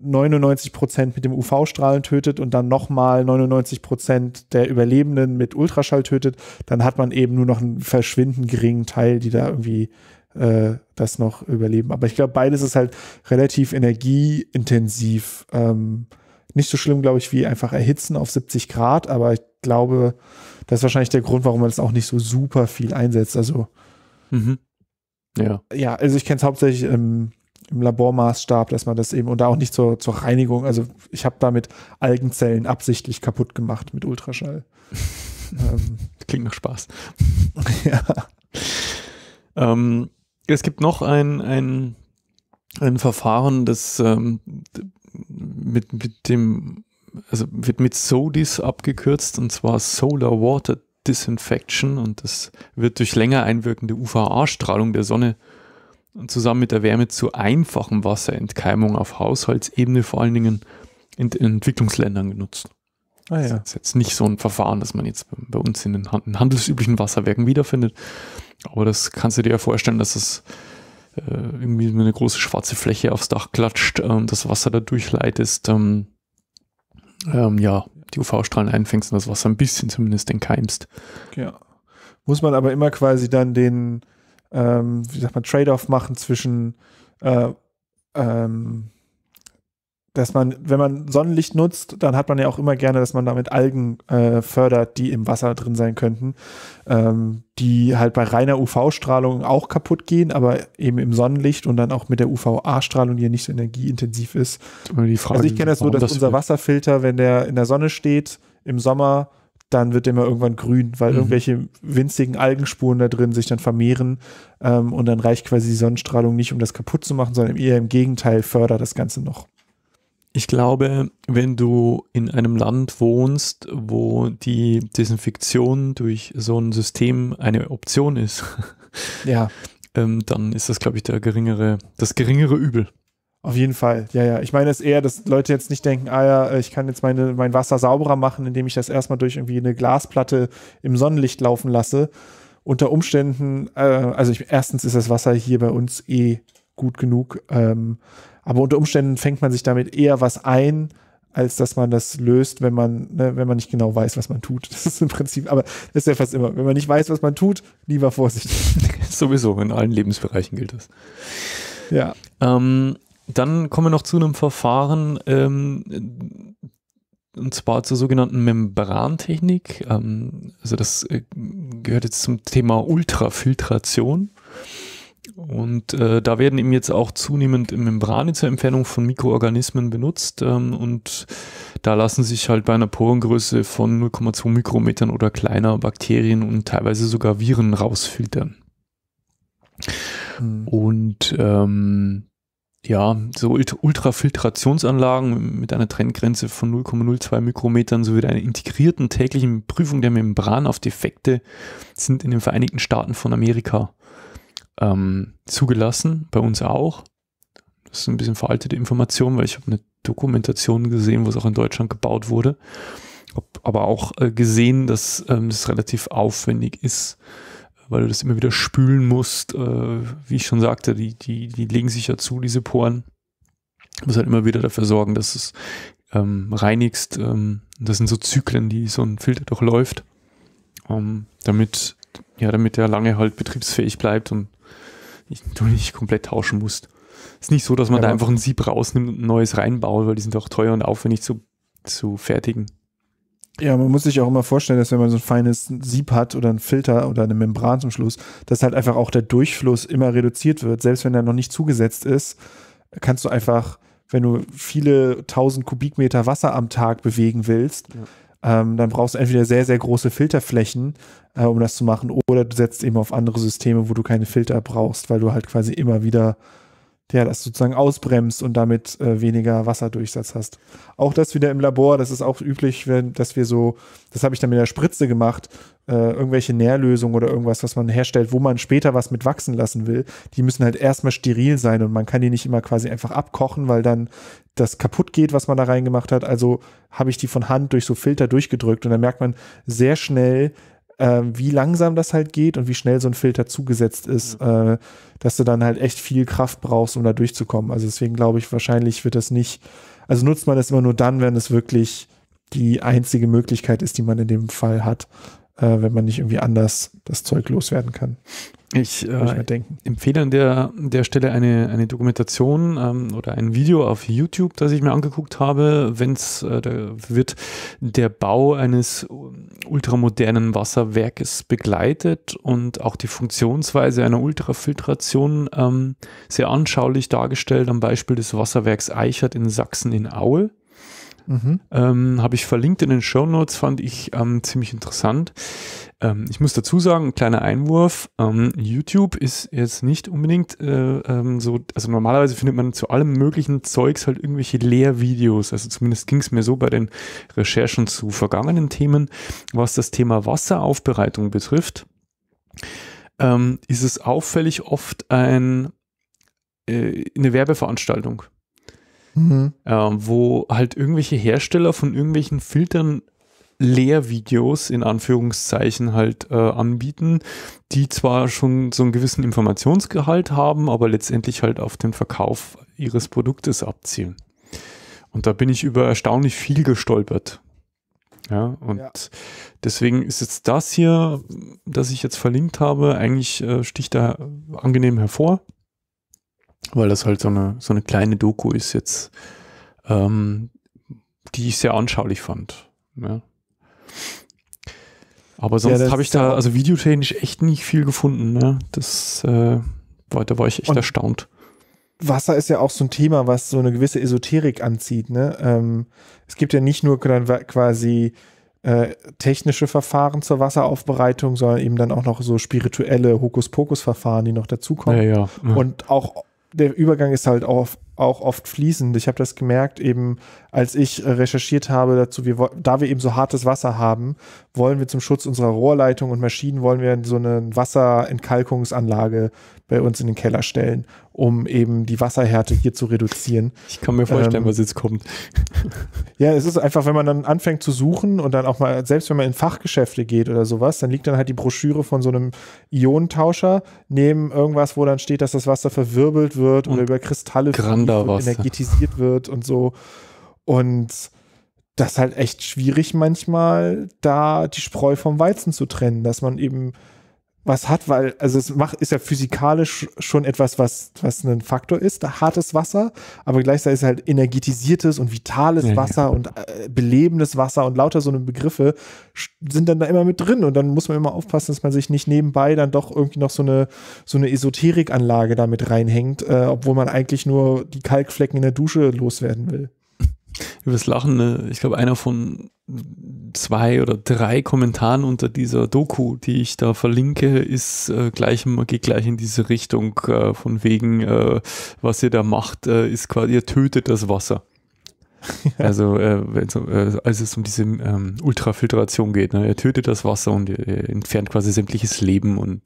99 Prozent mit dem UV-Strahlen tötet und dann nochmal 99 Prozent der Überlebenden mit Ultraschall tötet, dann hat man eben nur noch einen verschwindend geringen Teil, die da irgendwie äh, das noch überleben. Aber ich glaube, beides ist halt relativ energieintensiv. Ähm, nicht so schlimm, glaube ich, wie einfach erhitzen auf 70 Grad, aber ich glaube, das ist wahrscheinlich der Grund, warum man es auch nicht so super viel einsetzt. Also mhm. ja. ja, also ich kenne es hauptsächlich im im Labormaßstab, dass man das eben und da auch nicht zur, zur Reinigung, also ich habe damit Algenzellen absichtlich kaputt gemacht mit Ultraschall. <laughs> ähm, Klingt nach Spaß. <laughs> ja. Ähm, es gibt noch ein, ein, ein Verfahren, das ähm, mit, mit dem, also wird mit SODIS abgekürzt und zwar Solar Water Disinfection und das wird durch länger einwirkende UVA-Strahlung der Sonne äh, zusammen mit der Wärme zu einfachen Wasserentkeimung auf Haushaltsebene vor allen Dingen in, in Entwicklungsländern genutzt. Ah, ja. Das ist jetzt nicht so ein Verfahren, das man jetzt bei uns in den handelsüblichen Wasserwerken wiederfindet. Aber das kannst du dir ja vorstellen, dass es das, äh, irgendwie eine große schwarze Fläche aufs Dach klatscht und ähm, das Wasser da durchleitest. Ähm, ähm, ja, die UV-Strahlen einfängst und das Wasser ein bisschen zumindest entkeimst. Ja. Muss man aber immer quasi dann den, ähm, wie sagt man, Trade-off machen zwischen, äh, ähm, dass man, wenn man Sonnenlicht nutzt, dann hat man ja auch immer gerne, dass man damit Algen äh, fördert, die im Wasser drin sein könnten, ähm, die halt bei reiner UV-Strahlung auch kaputt gehen, aber eben im Sonnenlicht und dann auch mit der UVA-Strahlung, die ja nicht so energieintensiv ist. Frage, also ich kenne das so, dass das unser Wasserfilter, wenn der in der Sonne steht, im Sommer dann wird der mal irgendwann grün, weil mhm. irgendwelche winzigen Algenspuren da drin sich dann vermehren ähm, und dann reicht quasi die Sonnenstrahlung nicht, um das kaputt zu machen, sondern eher im Gegenteil fördert das Ganze noch. Ich glaube, wenn du in einem Land wohnst, wo die Desinfektion durch so ein System eine Option ist, ja. <laughs> ähm, dann ist das, glaube ich, der geringere, das geringere Übel. Auf jeden Fall, ja, ja. Ich meine es eher, dass Leute jetzt nicht denken, ah ja, äh, ich kann jetzt meine, mein Wasser sauberer machen, indem ich das erstmal durch irgendwie eine Glasplatte im Sonnenlicht laufen lasse. Unter Umständen, äh, also ich, erstens ist das Wasser hier bei uns eh gut genug, ähm, aber unter Umständen fängt man sich damit eher was ein, als dass man das löst, wenn man, ne, wenn man nicht genau weiß, was man tut. <laughs> Das ist im Prinzip, aber das ist ja fast immer. Wenn man nicht weiß, was man tut, lieber vorsichtig. <laughs> Sowieso, in allen Lebensbereichen gilt das. Ja. Ähm, dann kommen wir noch zu einem Verfahren, ähm, und zwar zur sogenannten Membrantechnik. Ähm, also das äh, gehört jetzt zum Thema Ultrafiltration. Und äh, da werden eben jetzt auch zunehmend Membrane zur Entfernung von Mikroorganismen benutzt. Ähm, und da lassen sich halt bei einer Porengröße von 0,2 Mikrometern oder kleiner Bakterien und teilweise sogar Viren rausfiltern. Mhm. Und ähm, ja, so Ultrafiltrationsanlagen mit einer Trenngrenze von 0,02 Mikrometern sowie einer integrierten täglichen Prüfung der Membran auf Defekte sind in den Vereinigten Staaten von Amerika ähm, zugelassen, bei uns auch. Das ist ein bisschen veraltete Information, weil ich habe eine Dokumentation gesehen, wo es auch in Deutschland gebaut wurde. Hab aber auch äh, gesehen, dass ähm, das relativ aufwendig ist, weil du das immer wieder spülen musst. Äh, wie ich schon sagte, die, die, die legen sich ja zu, diese Poren. Du musst halt immer wieder dafür sorgen, dass es ähm, reinigst. Ähm, das sind so Zyklen, die so ein Filter durchläuft, ähm, damit, ja, damit der lange halt betriebsfähig bleibt und du nicht komplett tauschen musst. Es Ist nicht so, dass man ja, da einfach ein Sieb rausnimmt und ein neues reinbaut, weil die sind auch teuer und aufwendig zu, zu fertigen. Ja, man muss sich auch immer vorstellen, dass wenn man so ein feines Sieb hat oder einen Filter oder eine Membran zum Schluss, dass halt einfach auch der Durchfluss immer reduziert wird. Selbst wenn er noch nicht zugesetzt ist, kannst du einfach, wenn du viele tausend Kubikmeter Wasser am Tag bewegen willst, ja. ähm, dann brauchst du entweder sehr, sehr große Filterflächen, äh, um das zu machen, oder du setzt eben auf andere Systeme, wo du keine Filter brauchst, weil du halt quasi immer wieder ja, das sozusagen ausbremst und damit äh, weniger Wasserdurchsatz hast. Auch das wieder im Labor, das ist auch üblich, wenn, dass wir so, das habe ich dann mit der Spritze gemacht, äh, irgendwelche Nährlösungen oder irgendwas, was man herstellt, wo man später was mit wachsen lassen will, die müssen halt erstmal steril sein und man kann die nicht immer quasi einfach abkochen, weil dann das kaputt geht, was man da reingemacht hat. Also habe ich die von Hand durch so Filter durchgedrückt und dann merkt man sehr schnell, äh, wie langsam das halt geht und wie schnell so ein Filter zugesetzt ist, mhm. äh, dass du dann halt echt viel Kraft brauchst, um da durchzukommen. Also deswegen glaube ich, wahrscheinlich wird das nicht, also nutzt man das immer nur dann, wenn es wirklich die einzige Möglichkeit ist, die man in dem Fall hat, äh, wenn man nicht irgendwie anders das Zeug loswerden kann. Ich, äh, ich empfehle an der, an der Stelle eine, eine Dokumentation ähm, oder ein Video auf YouTube, das ich mir angeguckt habe. Wenn's, äh, da wird der Bau eines ultramodernen Wasserwerkes begleitet und auch die Funktionsweise einer Ultrafiltration ähm, sehr anschaulich dargestellt am Beispiel des Wasserwerks Eichert in Sachsen in Aue. Mhm. Ähm, Habe ich verlinkt in den Show Notes, fand ich ähm, ziemlich interessant. Ähm, ich muss dazu sagen, ein kleiner Einwurf. Ähm, YouTube ist jetzt nicht unbedingt äh, ähm, so, also normalerweise findet man zu allem möglichen Zeugs halt irgendwelche Lehrvideos. Also zumindest ging es mir so bei den Recherchen zu vergangenen Themen, was das Thema Wasseraufbereitung betrifft. Ähm, ist es auffällig oft ein, äh, eine Werbeveranstaltung mhm. ähm, wo halt irgendwelche Hersteller von irgendwelchen Filtern Lehrvideos in Anführungszeichen halt äh, anbieten, die zwar schon so einen gewissen Informationsgehalt haben, aber letztendlich halt auf den Verkauf ihres Produktes abzielen. Und da bin ich über erstaunlich viel gestolpert. Ja, und ja. deswegen ist jetzt das hier, das ich jetzt verlinkt habe, eigentlich äh, sticht da angenehm hervor weil das halt so eine, so eine kleine Doku ist jetzt, ähm, die ich sehr anschaulich fand. Ja. Aber sonst ja, habe ich da, also videotechnisch echt nicht viel gefunden. Ne? Das, äh, da war ich echt erstaunt. Wasser ist ja auch so ein Thema, was so eine gewisse Esoterik anzieht. Ne? Ähm, es gibt ja nicht nur quasi äh, technische Verfahren zur Wasseraufbereitung, sondern eben dann auch noch so spirituelle Hokuspokus-Verfahren, die noch dazukommen. Ja, ja, ja. Mhm. Und auch der Übergang ist halt auch, auch oft fließend. Ich habe das gemerkt, eben als ich äh, recherchiert habe dazu, wir, da wir eben so hartes Wasser haben, wollen wir zum Schutz unserer Rohrleitung und Maschinen, wollen wir so eine Wasserentkalkungsanlage bei uns in den Keller stellen, um eben die Wasserhärte hier zu reduzieren. Ich kann mir vorstellen, ähm, was jetzt kommt. <laughs> Ja, es ist einfach, wenn man dann anfängt zu suchen und dann auch mal, selbst wenn man in Fachgeschäfte geht oder sowas, dann liegt dann halt die Broschüre von so einem Ionentauscher neben irgendwas, wo dann steht, dass das Wasser verwirbelt wird und oder über Kristalle wird, energetisiert wird und so. Und das ist halt echt schwierig manchmal, da die Spreu vom Weizen zu trennen, dass man eben was hat, weil, also es macht, ist ja physikalisch schon etwas, was, was ein Faktor ist, hartes Wasser, aber gleichzeitig ist halt energetisiertes und vitales ja, Wasser ja. und äh, belebendes Wasser und lauter so eine Begriffe sind dann da immer mit drin und dann muss man immer aufpassen, dass man sich nicht nebenbei dann doch irgendwie noch so eine, so eine Esoterikanlage damit reinhängt, äh, obwohl man eigentlich nur die Kalkflecken in der Dusche loswerden will übers Lachen, ne? ich glaube, einer von zwei oder drei Kommentaren unter dieser Doku, die ich da verlinke, ist äh, gleich, geht gleich in diese Richtung, äh, von wegen, äh, was ihr da macht, äh, ist quasi, ihr tötet das Wasser. <laughs> Also äh, äh, als es um diese ähm, Ultrafiltration geht. Ne? Er tötet das Wasser und er äh, entfernt quasi sämtliches Leben und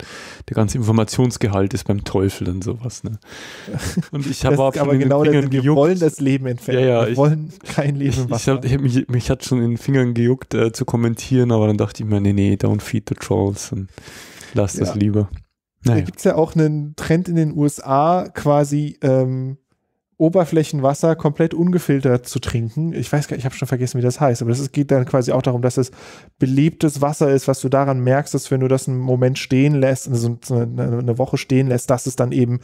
der ganze Informationsgehalt ist beim Teufel und sowas. Ne? <laughs> Und ich habe aber genau den Fingern das, wir wollen das Leben entfernen. Ja, ja, wir ich, wollen kein Leben ich, Wasser. Ich hab, mich, mich, hat schon in den Fingern gejuckt äh, zu kommentieren, aber dann dachte ich mir, nee, nee, don't feed the trolls und lass ja. das lieber. Naja. Da gibt es ja auch einen Trend in den USA, quasi ähm, Oberflächenwasser komplett ungefiltert zu trinken. Ich weiß gar nicht, ich habe schon vergessen, wie das heißt, aber es geht dann quasi auch darum, dass es belebtes Wasser ist, was du daran merkst, dass wenn du das einen Moment stehen lässt, also eine Woche stehen lässt, dass es dann eben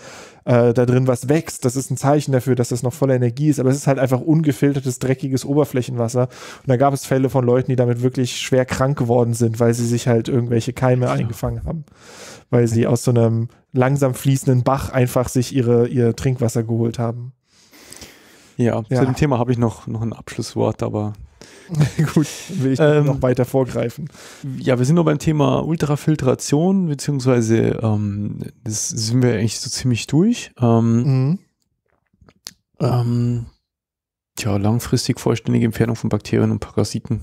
äh, da drin was wächst. Das ist ein Zeichen dafür, dass das noch voller Energie ist, aber es ist halt einfach ungefiltertes, dreckiges Oberflächenwasser. Und da gab es Fälle von Leuten, die damit wirklich schwer krank geworden sind, weil sie sich halt irgendwelche Keime ja. eingefangen haben, weil sie aus so einem langsam fließenden Bach einfach sich ihre, ihr Trinkwasser geholt haben. Ja, ja, zu dem Thema habe ich noch, noch ein Abschlusswort, aber. <laughs> Gut, will ich ähm, noch weiter vorgreifen. Ja, wir sind noch beim Thema Ultrafiltration, beziehungsweise ähm, das sind wir eigentlich so ziemlich durch. Ähm, mhm. Ähm, ja, langfristig vollständige Entfernung von Bakterien und Parasiten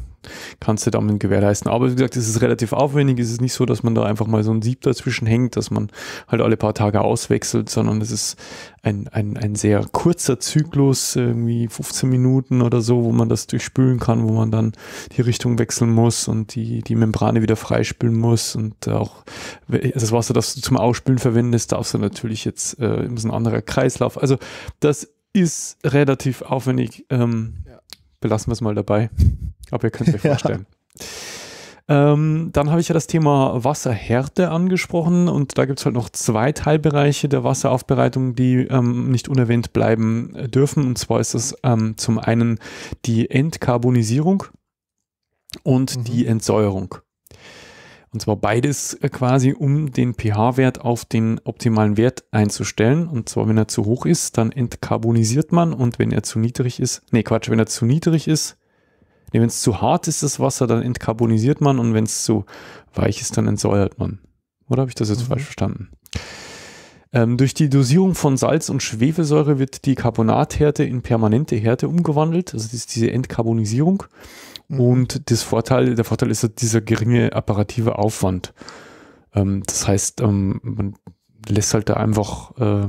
kannst du damit gewährleisten. Aber wie gesagt, es ist relativ aufwendig. Es ist nicht so, dass man da einfach mal so ein Sieb dazwischen hängt, dass man halt alle paar Tage auswechselt, sondern es ist ein, ein, ein sehr kurzer Zyklus, irgendwie 15 Minuten oder so, wo man das durchspülen kann, wo man dann die Richtung wechseln muss und die, die Membrane wieder freispülen muss. Und auch also das Wasser, das du zum Ausspülen verwendest, darfst du natürlich jetzt, äh, muss ein anderer Kreislauf. Also das ist relativ aufwendig. Ähm, ja. Belassen wir es mal dabei. Aber ihr könnt es euch <laughs> vorstellen. Ja. Ähm, dann habe ich ja das Thema Wasserhärte angesprochen und da gibt es halt noch zwei Teilbereiche der Wasseraufbereitung, die ähm, nicht unerwähnt bleiben dürfen. Und zwar ist es ähm, zum einen die Entkarbonisierung und mhm. die Entsäuerung. Und zwar beides äh, quasi, um den pH-Wert auf den optimalen Wert einzustellen. Und zwar, wenn er zu hoch ist, dann entkarbonisiert man und wenn er zu niedrig ist, nee Quatsch, wenn er zu niedrig ist, nee, wenn es zu hart ist, das Wasser, dann entkarbonisiert man und wenn es zu weich ist, dann entsäuert man. Oder habe ich das jetzt mhm. falsch verstanden? Ähm, durch die Dosierung von Salz und Schwefelsäure wird die Carbonathärte in permanente Härte umgewandelt. Also das ist diese Entkarbonisierung. Mhm. Und das Vorteil, der Vorteil ist dieser geringe apparative Aufwand. Ähm, das heißt, ähm, man lässt halt da einfach äh,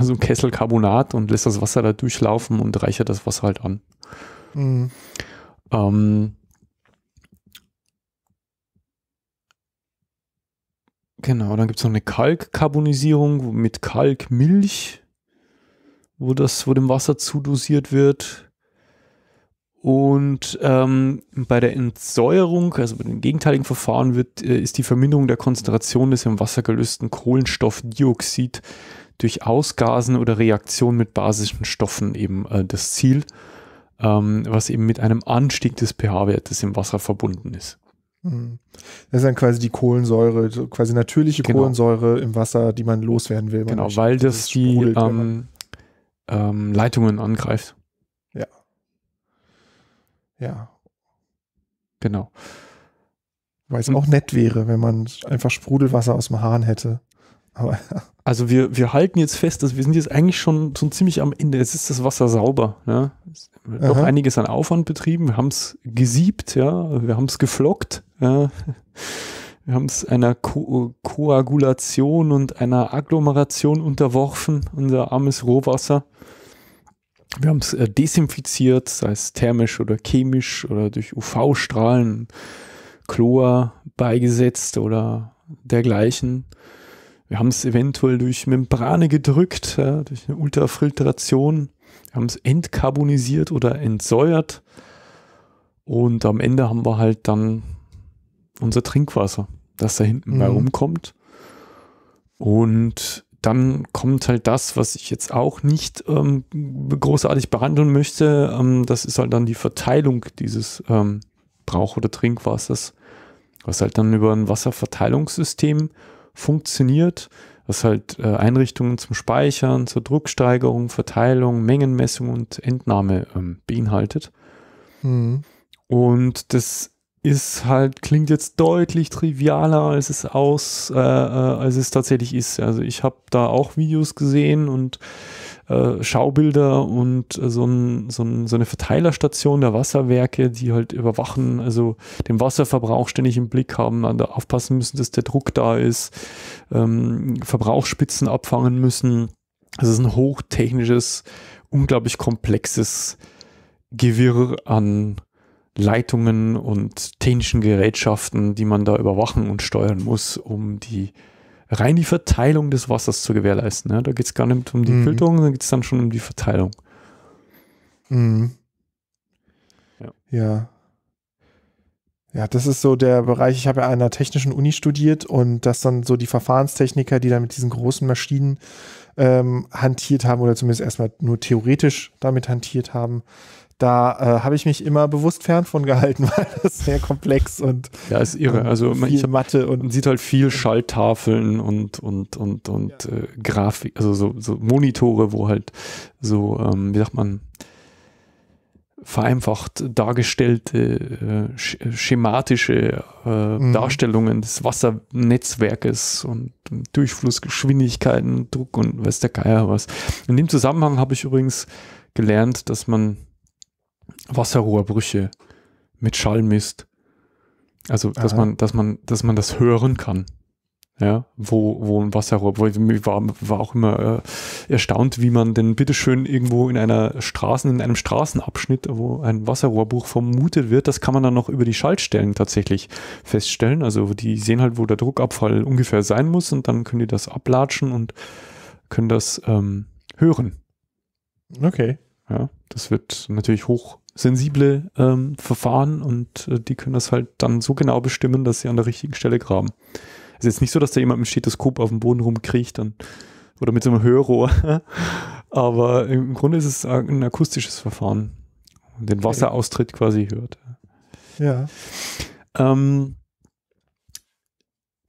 so einen Kessel Carbonat und lässt das Wasser da durchlaufen und reichert das Wasser halt an. Mhm. Ähm, Genau, dann gibt es noch eine Kalkkarbonisierung mit Kalkmilch, wo das, wo dem Wasser zudosiert wird. Und ähm, bei der Entsäuerung, also bei dem gegenteiligen Verfahren, wird, äh, ist die Verminderung der Konzentration des im Wasser gelösten Kohlenstoffdioxid durch Ausgasen oder Reaktion mit basischen Stoffen eben äh, das Ziel, ähm, was eben mit einem Anstieg des pH-Wertes im Wasser verbunden ist. Mhm. Das ist dann quasi die Kohlensäure, quasi natürliche genau. Kohlensäure im Wasser, die man loswerden will. Man genau, weil das die ähm, ähm, Leitungen angreift. Ja. Genau. Weil es auch nett wäre, wenn man einfach Sprudelwasser aus dem Hahn hätte. Aber <laughs> also wir, wir halten jetzt fest, dass wir sind jetzt eigentlich schon, schon ziemlich am Ende. Es ist das Wasser sauber. Ne? Noch einiges an Aufwand betrieben. Wir haben es gesiebt, ja, wir haben es geflockt. Ja. Wir haben es einer Ko Koagulation und einer Agglomeration unterworfen, unser armes Rohwasser. Wir haben es äh, desinfiziert, sei es thermisch oder chemisch oder durch UV-Strahlen, Chlor beigesetzt oder dergleichen. Wir haben es eventuell durch Membrane gedrückt, ja, durch eine Ultrafiltration. Wir haben es entkarbonisiert oder entsäuert. Und am Ende haben wir halt dann unser Trinkwasser, das da hinten mhm. bei rumkommt. Und dann kommt halt das, was ich jetzt auch nicht ähm, großartig behandeln möchte. Ähm, das ist halt dann die Verteilung dieses ähm, Brauch- oder Trinkwassers, was halt dann über ein Wasserverteilungssystem funktioniert, was halt äh, Einrichtungen zum Speichern, zur Drucksteigerung, Verteilung, Mengenmessung und Entnahme ähm, beinhaltet. Mhm. Und das ist halt, klingt jetzt deutlich trivialer, als es aus, äh, äh als es tatsächlich ist. Also ich habe da auch Videos gesehen und äh, Schaubilder und äh, so, ein, so, ein, so, eine Verteilerstation der Wasserwerke, die halt überwachen, also den Wasserverbrauch ständig im Blick haben, da aufpassen müssen, dass der Druck da ist, ähm, Verbrauchsspitzen abfangen müssen. Also es ist ein hochtechnisches, unglaublich komplexes Gewirr an Leitungen und technischen Gerätschaften, die man da überwachen und steuern muss, um die rein die Verteilung des Wassers zu gewährleisten. Ne? Da geht es gar nicht um die mhm. Filterung, da geht es dann schon um die Verteilung. Mhm. Ja. ja. Ja, das ist so der Bereich, ich habe ja an einer technischen Uni studiert und das dann so die Verfahrenstechniker, die dann mit diesen großen Maschinen ähm, hantiert haben oder zumindest erstmal nur theoretisch damit hantiert haben, da äh, habe ich mich immer bewusst fern von gehalten, <laughs> weil das sehr komplex und ja, ist irre. Ähm, also man, ich hab, Mathe und man sieht halt viel Schalltafeln und und und und ja. äh, Grafik, also so, so, Monitore, wo halt so ähm, wie sagt man vereinfacht dargestellte äh, sch äh, schematische äh, mhm. Darstellungen des Wassernetzwerkes und Durchflussgeschwindigkeiten, Druck und weiß der Geier was. In dem Zusammenhang habe ich übrigens gelernt, dass man Wasserrohrbrüche mit Schallmist. Also, dass Aha. man, dass man, dass man das hören kann. Ja, wo, wo ein Wasserrohr, ich war, war auch immer äh, erstaunt, wie man denn bitteschön irgendwo in einer Straßen, in einem Straßenabschnitt, wo ein Wasserrohrbruch vermutet wird, das kann man dann noch über die Schaltstellen tatsächlich feststellen. Also die sehen halt, wo der Druckabfall ungefähr sein muss und dann können die das ablatschen und können das ähm, hören. Okay. Ja. Das wird natürlich hochsensible ähm, Verfahren und äh, die können das halt dann so genau bestimmen, dass sie an der richtigen Stelle graben. Es ist jetzt nicht so, dass da jemand mit Stethoskop auf dem Boden rumkriecht dann, oder mit so einem Hörrohr. <laughs> Aber im Grunde ist es ein akustisches Verfahren. Den Wasseraustritt quasi hört. Ja. Ähm,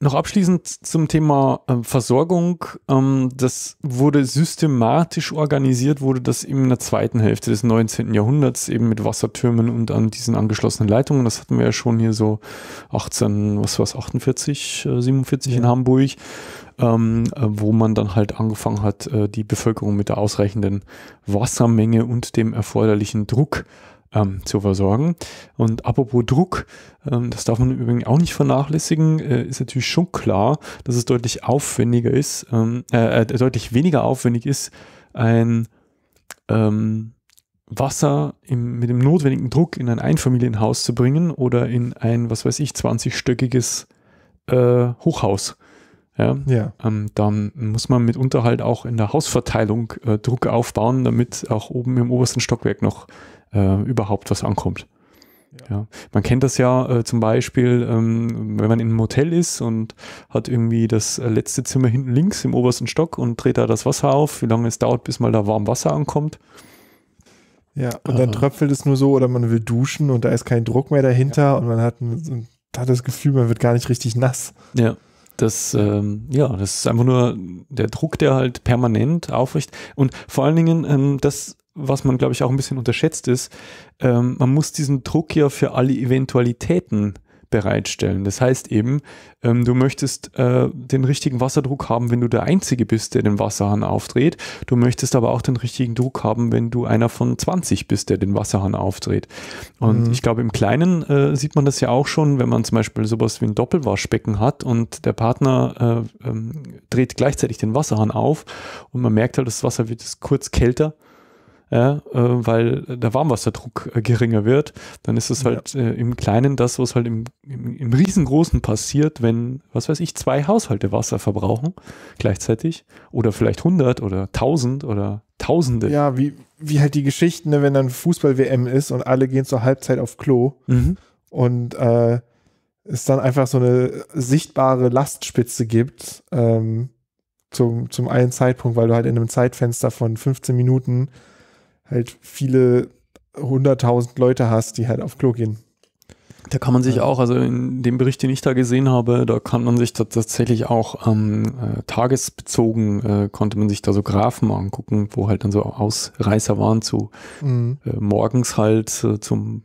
noch abschließend zum Thema äh, Versorgung. Ähm, das wurde systematisch organisiert, wurde das in der zweiten Hälfte des 19. Jahrhunderts eben mit Wassertürmen und an diesen angeschlossenen Leitungen. Das hatten wir ja schon hier so 18, was war es, 48, äh, 47 ja. in Hamburg, ähm, äh, wo man dann halt angefangen hat, äh, die Bevölkerung mit der ausreichenden Wassermenge und dem erforderlichen Druck ähm, zu versorgen. Und apropos Druck, ähm, das darf man übrigens auch nicht vernachlässigen, äh, ist natürlich schon klar, dass es deutlich aufwendiger ist, ähm, äh, äh deutlich weniger aufwendig ist, ein ähm, Wasser im, mit dem notwendigen Druck in ein Einfamilienhaus zu bringen oder in ein, was weiß ich, 20-stöckiges äh, Hochhaus. Ja, ja. Ähm, dann muss man mit Unterhalt auch in der Hausverteilung äh, Druck aufbauen, damit auch oben im obersten Stockwerk noch äh, überhaupt was ankommt. Ja. Man kennt das ja äh, zum Beispiel, ähm, wenn man in einem Hotel ist und hat irgendwie das äh, letzte Zimmer hinten links im obersten Stock und dreht da das Wasser auf, wie lange es dauert, bis mal da warm Wasser ankommt. Ja, und dann äh. tröpfelt es nur so oder man will duschen und da ist kein Druck mehr dahinter ja. und man hat, ein, hat das Gefühl, man wird gar nicht richtig nass. Ja. Das, ähm, ja, das ist einfach nur der Druck, der halt permanent aufrecht und vor allen Dingen, ähm, das was man, glaube ich, auch ein bisschen unterschätzt ist, ähm, man muss diesen Druck ja für alle Eventualitäten bereitstellen. Das heißt eben, ähm, du möchtest äh, den richtigen Wasserdruck haben, wenn du der Einzige bist, der den Wasserhahn aufdreht. Du möchtest aber auch den richtigen Druck haben, wenn du einer von 20 bist, der den Wasserhahn aufdreht. Und mhm. ich glaube, im Kleinen äh, sieht man das ja auch schon, wenn man zum Beispiel sowas wie ein Doppelwaschbecken hat und der Partner äh, ähm, dreht gleichzeitig den Wasserhahn auf und man merkt halt, das Wasser wird kurz kälter ja, äh, weil der Warmwasserdruck äh, geringer wird, dann ist es halt ja. Äh, im Kleinen das, was halt im, im, im, Riesengroßen passiert, wenn, was weiß ich, zwei Haushalte Wasser verbrauchen gleichzeitig oder vielleicht 100 oder 1000 oder Tausende. Ja, wie, wie halt die Geschichten, ne, wenn dann Fußball-WM ist und alle gehen zur Halbzeit auf Klo mhm. und äh, es dann einfach so eine sichtbare Lastspitze gibt ähm, zum, zum einen Zeitpunkt, weil du halt in einem Zeitfenster von 15 Minuten halt viele hunderttausend Leute hast, die halt auf Klo gehen. Da kann man sich auch, also in dem Bericht, den ich da gesehen habe, da kann man sich tatsächlich auch ähm, äh, tagesbezogen, äh, konnte man sich da so Graphen angucken, wo halt dann so Ausreißer waren zu mhm. äh, morgens halt äh, zum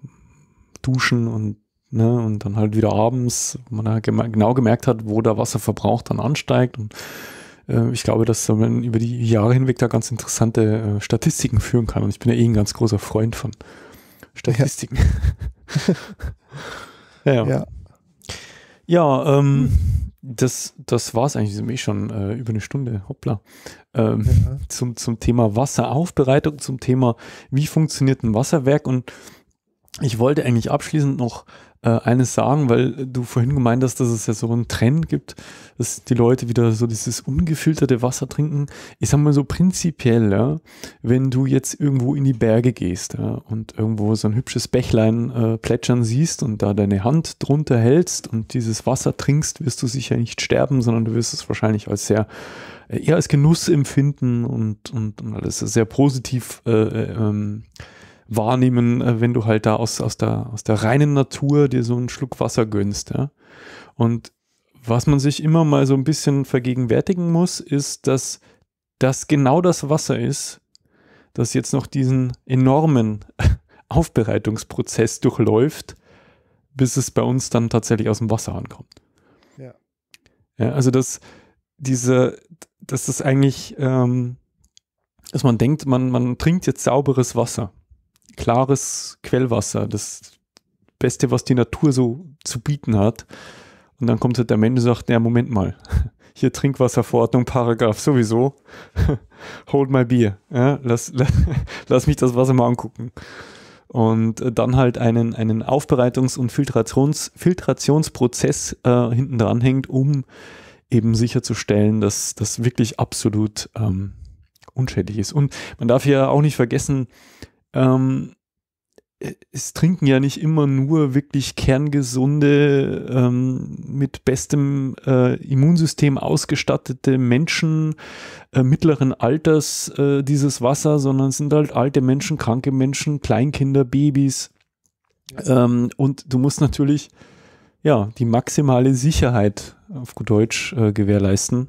Duschen und ne, und dann halt wieder abends, wo man da gem genau gemerkt hat, wo der Wasserverbrauch dann ansteigt und äh, ich glaube, dass man über die Jahre hinweg da ganz interessante äh, Statistiken führen kann. Und ich bin ja eh ein ganz großer Freund von Statistiken. Ja, <laughs> ja. ja. ja ähm, hm. das, das war es eigentlich, sind wir eh schon äh, über eine Stunde, hoppla. Ähm, ja. zum, zum Thema Wasseraufbereitung, zum Thema, wie funktioniert ein Wasserwerk und ich wollte eigentlich abschließend noch äh, eines sagen, weil du vorhin gemeint hast, dass es ja so einen Trend gibt, dass die Leute wieder so dieses ungefilterte Wasser trinken. Ich sag mal so prinzipiell, ja, wenn du jetzt irgendwo in die Berge gehst ja, und irgendwo so ein hübsches Bächlein äh, plätschern siehst und da deine Hand drunter hältst und dieses Wasser trinkst, wirst du sicher nicht sterben, sondern du wirst es wahrscheinlich als sehr äh, eher als Genuss empfinden und, und, und alles sehr positiv äh, äh ähm, wahrnehmen, äh, wenn du halt da aus, aus, der, aus der reinen Natur dir so einen Schluck Wasser gönnst. Ja? Und was man sich immer mal so ein bisschen vergegenwärtigen muss, ist, dass das genau das Wasser ist, das jetzt noch diesen enormen <laughs> Aufbereitungsprozess durchläuft, bis es bei uns dann tatsächlich aus dem Wasser ankommt. Ja. ja also dass diese, dass das eigentlich, ähm, dass man denkt, man, man trinkt jetzt sauberes Wasser klares Quellwasser, das Beste, was die Natur so zu bieten hat. Und dann kommt halt der Mensch und sagt, ja, Moment mal, <laughs> hier Trinkwasserverordnung, Paragraph sowieso, <laughs> hold my beer, ja, <laughs> lass, lass, mich das Wasser mal angucken. Und äh, dann halt einen, einen Aufbereitungs- und Filtrations, Filtrationsprozess äh, hinten dran hängt, um eben sicherzustellen, dass das wirklich absolut ähm, unschädlich ist. Und man darf ja auch nicht vergessen, ähm, es trinken ja nicht immer nur wirklich kerngesunde, ähm, mit bestem äh, Immunsystem ausgestattete Menschen äh, mittleren Alters äh, dieses Wasser, sondern es sind halt alte Menschen, kranke Menschen, Kleinkinder, Babys. Ähm, und du musst natürlich ja, die maximale Sicherheit auf gut Deutsch äh, gewährleisten,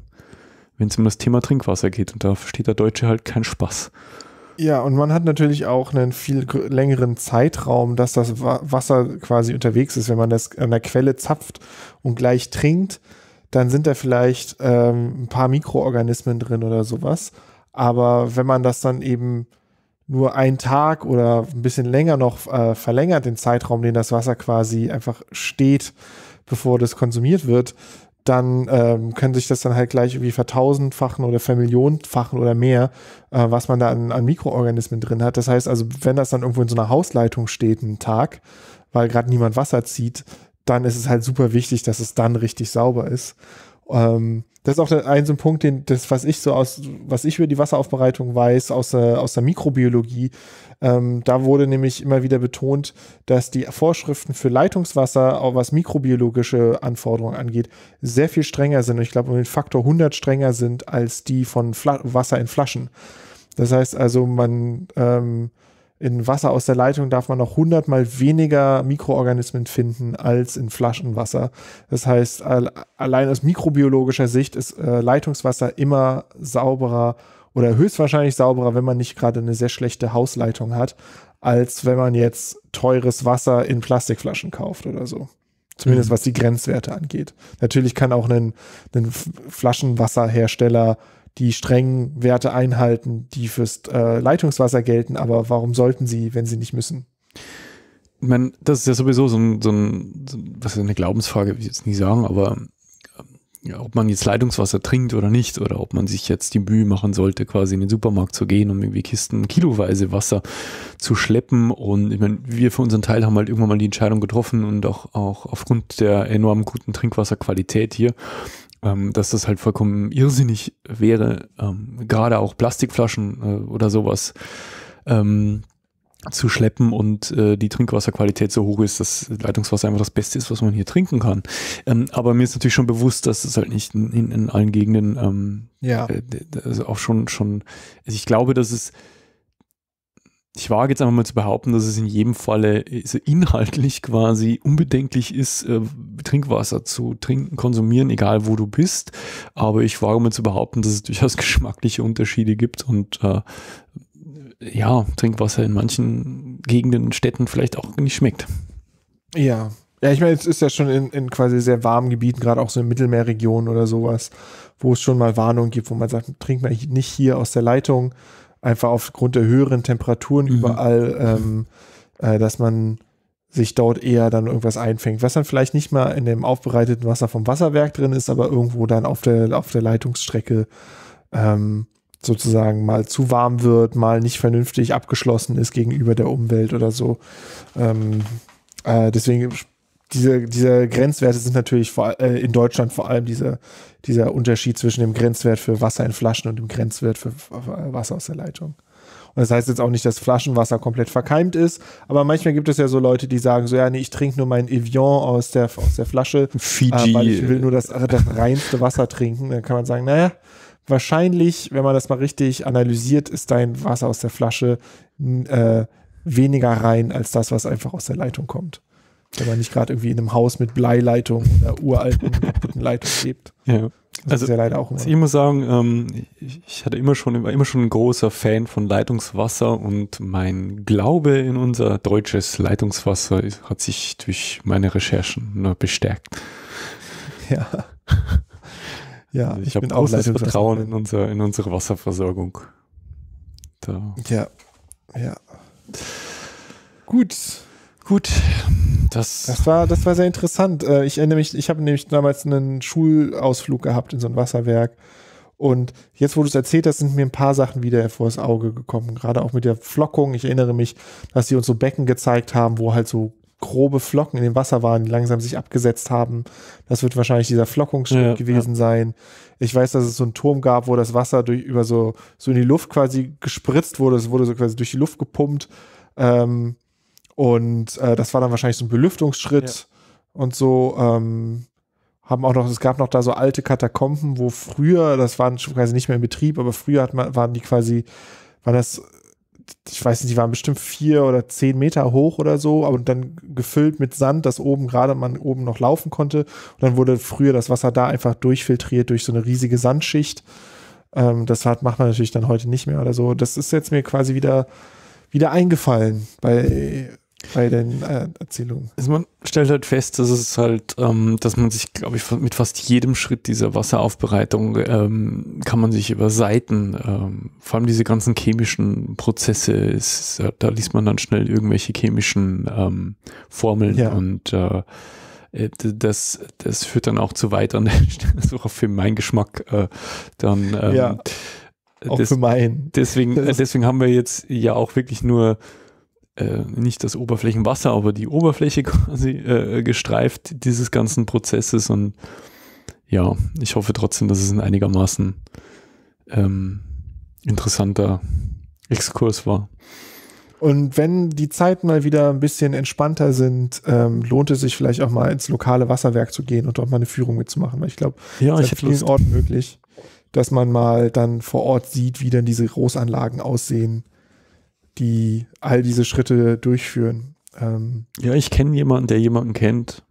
wenn es um das Thema Trinkwasser geht. Und da versteht der Deutsche halt keinen Spaß. Ja, und man hat natürlich auch einen viel längeren Zeitraum, dass das Wasser quasi unterwegs ist. Wenn man das an der Quelle zapft und gleich trinkt, dann sind da vielleicht ähm, ein paar Mikroorganismen drin oder sowas. Aber wenn man das dann eben nur einen Tag oder ein bisschen länger noch äh, verlängert, den Zeitraum, den das Wasser quasi einfach steht, bevor das konsumiert wird, dann ähm, können sich das dann halt gleich irgendwie vertausendfachen oder vermillionfachen oder mehr, äh, was man da an, an, Mikroorganismen drin hat. Das heißt also, wenn das dann irgendwo in so einer Hausleitung steht, einen Tag, weil gerade niemand Wasser zieht, dann ist es halt super wichtig, dass es dann richtig sauber ist. Ähm, das ist auch ein so ein Punkt, den, das, was ich so aus, was ich über die Wasseraufbereitung weiß, aus, der, aus der Mikrobiologie. Ähm, da wurde nämlich immer wieder betont, dass die Vorschriften für Leitungswasser, auch was mikrobiologische Anforderungen angeht, sehr viel strenger sind. Und ich glaube, um den Faktor 100 strenger sind als die von Fla Wasser in Flaschen. Das heißt also, man ähm, in Wasser aus der Leitung darf man noch hundertmal weniger Mikroorganismen finden als in Flaschenwasser. Das heißt, allein aus mikrobiologischer Sicht ist äh, Leitungswasser immer sauberer oder höchstwahrscheinlich sauberer, wenn man nicht gerade eine sehr schlechte Hausleitung hat, als wenn man jetzt teures Wasser in Plastikflaschen kauft oder so. Zumindest mhm. was die Grenzwerte angeht. Natürlich kann auch ein, ein Flaschenwasserhersteller die strengen Werte einhalten, die fürs äh, Leitungswasser gelten, aber warum sollten sie, wenn sie nicht müssen? Ich meine, das ist ja sowieso so ein, so ein so, was ist eine Glaubensfrage, will ich jetzt nicht sagen, aber ähm, ja, ob man jetzt Leitungswasser trinkt oder nicht, oder ob man sich jetzt die Mühe machen sollte, quasi in den Supermarkt zu gehen, um irgendwie Kisten kiloweise Wasser zu schleppen. Und ich meine, wir für unseren Teil haben halt irgendwann mal die Entscheidung getroffen und auch, auch aufgrund der enorm guten Trinkwasserqualität hier ähm, dass das halt vollkommen irrsinnig wäre, ähm, gerade auch Plastikflaschen äh, oder sowas ähm, zu schleppen und äh, die Trinkwasserqualität so hoch ist, dass Leitungswasser einfach das Beste ist, was man hier trinken kann. Ähm, aber mir ist natürlich schon bewusst, dass das halt nicht in, in allen Gegenden ähm, ja. Äh, also auch schon schon. Also ich glaube, dass es ich wage jetzt einfach mal zu behaupten, dass es in jedem Falle äh, inhaltlich quasi unbedenklich ist, äh, Trinkwasser zu trinken, konsumieren, egal wo du bist. Aber ich wage mal zu behaupten, dass es durchaus <laughs> geschmackliche Unterschiede gibt und äh, ja, Trinkwasser in manchen Gegenden und Städten vielleicht auch nicht schmeckt. Ja. Ja, ich meine, es ist ja schon in, in quasi sehr warmen Gebieten, gerade auch so in Mittelmeerregionen oder sowas, wo es schon mal Warnungen gibt, wo man sagt, trink mal nicht hier aus der Leitung einfach aufgrund der höheren Temperaturen mhm. überall, ähm, äh, dass man sich dort eher dann irgendwas einfängt, was dann vielleicht nicht mal in dem aufbereiteten Wasser vom Wasserwerk drin ist, aber irgendwo dann auf der, auf der Leitungsstrecke ähm, sozusagen mal zu warm wird, mal nicht vernünftig abgeschlossen ist gegenüber der Umwelt oder so. Ähm, äh, deswegen diese, diese Grenzwerte sind natürlich vor, äh, in Deutschland vor allem diese, dieser Unterschied zwischen dem Grenzwert für Wasser in Flaschen und dem Grenzwert für, äh, Wasser aus der Leitung. Und das heißt jetzt auch nicht, dass Flaschenwasser komplett verkeimt ist, aber manchmal gibt es ja so Leute, die sagen so, ja, nee, ich trinke nur mein Evian aus der, aus der Flasche, <laughs> Fiji. Äh, weil ich will nur das, äh, das reinste Wasser trinken. Dann kann man sagen, naja, wahrscheinlich, wenn man das mal richtig analysiert, ist dein Wasser aus der Flasche äh, weniger rein als das, was einfach aus der Leitung kommt. Wenn man nicht gerade irgendwie in einem Haus mit Bleileitung oder uralten <laughs> kaputten Leitungen lebt. Ja. Das also, ist ja leider auch immer. Also ich muss sagen, ähm, ich hatte immer schon, war immer schon ein großer Fan von Leitungswasser und mein Glaube in unser deutsches Leitungswasser ist, hat sich durch meine Recherchen nur bestärkt. Ja. <laughs> Ja, also ich, ich habe großes Vertrauen in, unser, in unsere Wasserversorgung. Da. Ja, ja. Gut. Gut. Das, das, war, das war sehr interessant. Äh, ich erinnere mich, ich habe nämlich damals einen Schulausflug gehabt in so ein Wasserwerk. Und jetzt, wo du es erzählt hast, sind mir ein paar Sachen wieder vor das Auge gekommen. Gerade auch mit der Flockung. Ich erinnere mich, dass sie uns so Becken gezeigt haben, wo halt so grobe Flocken in dem Wasser waren, die langsam sich abgesetzt haben. Das wird wahrscheinlich dieser Flockungsschritt ja, gewesen ja. sein. Ich weiß, dass es so einen Turm gab, wo das Wasser durch, über so, so in die Luft quasi gespritzt wurde. Es wurde so quasi durch die Luft gepumpt. Ähm, und äh, das war dann wahrscheinlich so ein Belüftungsschritt ja. und so. Ähm, haben auch noch, es gab noch da so alte Katakomben, wo früher, das waren quasi nicht mehr in Betrieb, aber früher hat man, waren die quasi, waren das, ich weiß nicht, die waren bestimmt vier oder zehn Meter hoch oder so, aber dann gefüllt mit Sand, dass oben gerade man oben noch laufen konnte. Und dann wurde früher das Wasser da einfach durchfiltriert durch so eine riesige Sandschicht. Ähm, das hat, macht man natürlich dann heute nicht mehr oder so. Das ist jetzt mir quasi wieder, wieder eingefallen bei bei den äh, Erzählungen. Also man stellt halt fest, dass es halt, ähm, dass man sich, glaube ich, mit fast jedem Schritt dieser Wasseraufbereitung ähm, kann man sich über Seiten, ähm, vor allem diese ganzen chemischen Prozesse, ist, äh, da liest man dann schnell irgendwelche chemischen ähm, Formeln ja. und äh, äh das, das führt dann auch zu weit an der <laughs> Stelle, auch für meinen Geschmack äh, dann. Ähm, ja. Auch des, für meinen. Deswegen, deswegen haben wir jetzt ja auch wirklich nur äh, nicht das Oberflächenwasser, aber die Oberfläche <laughs> quasi äh, gestreift dieses ganzen Prozesses. Und ja, ich hoffe trotzdem, dass es ein einigermaßen ähm, interessanter Exkurs war. Und wenn die Zeiten mal wieder ein bisschen entspannter sind, ähm, lohnt es sich vielleicht auch mal ins lokale Wasserwerk zu gehen und dort mal eine Führung mitzumachen. Weil ich glaube, ja, es ist an vielen Lust. Orten möglich, dass man mal dann vor Ort sieht, wie denn diese Großanlagen aussehen die all diese Schritte durchführen. Ähm, ja, ich kenne jemanden, der jemanden kennt,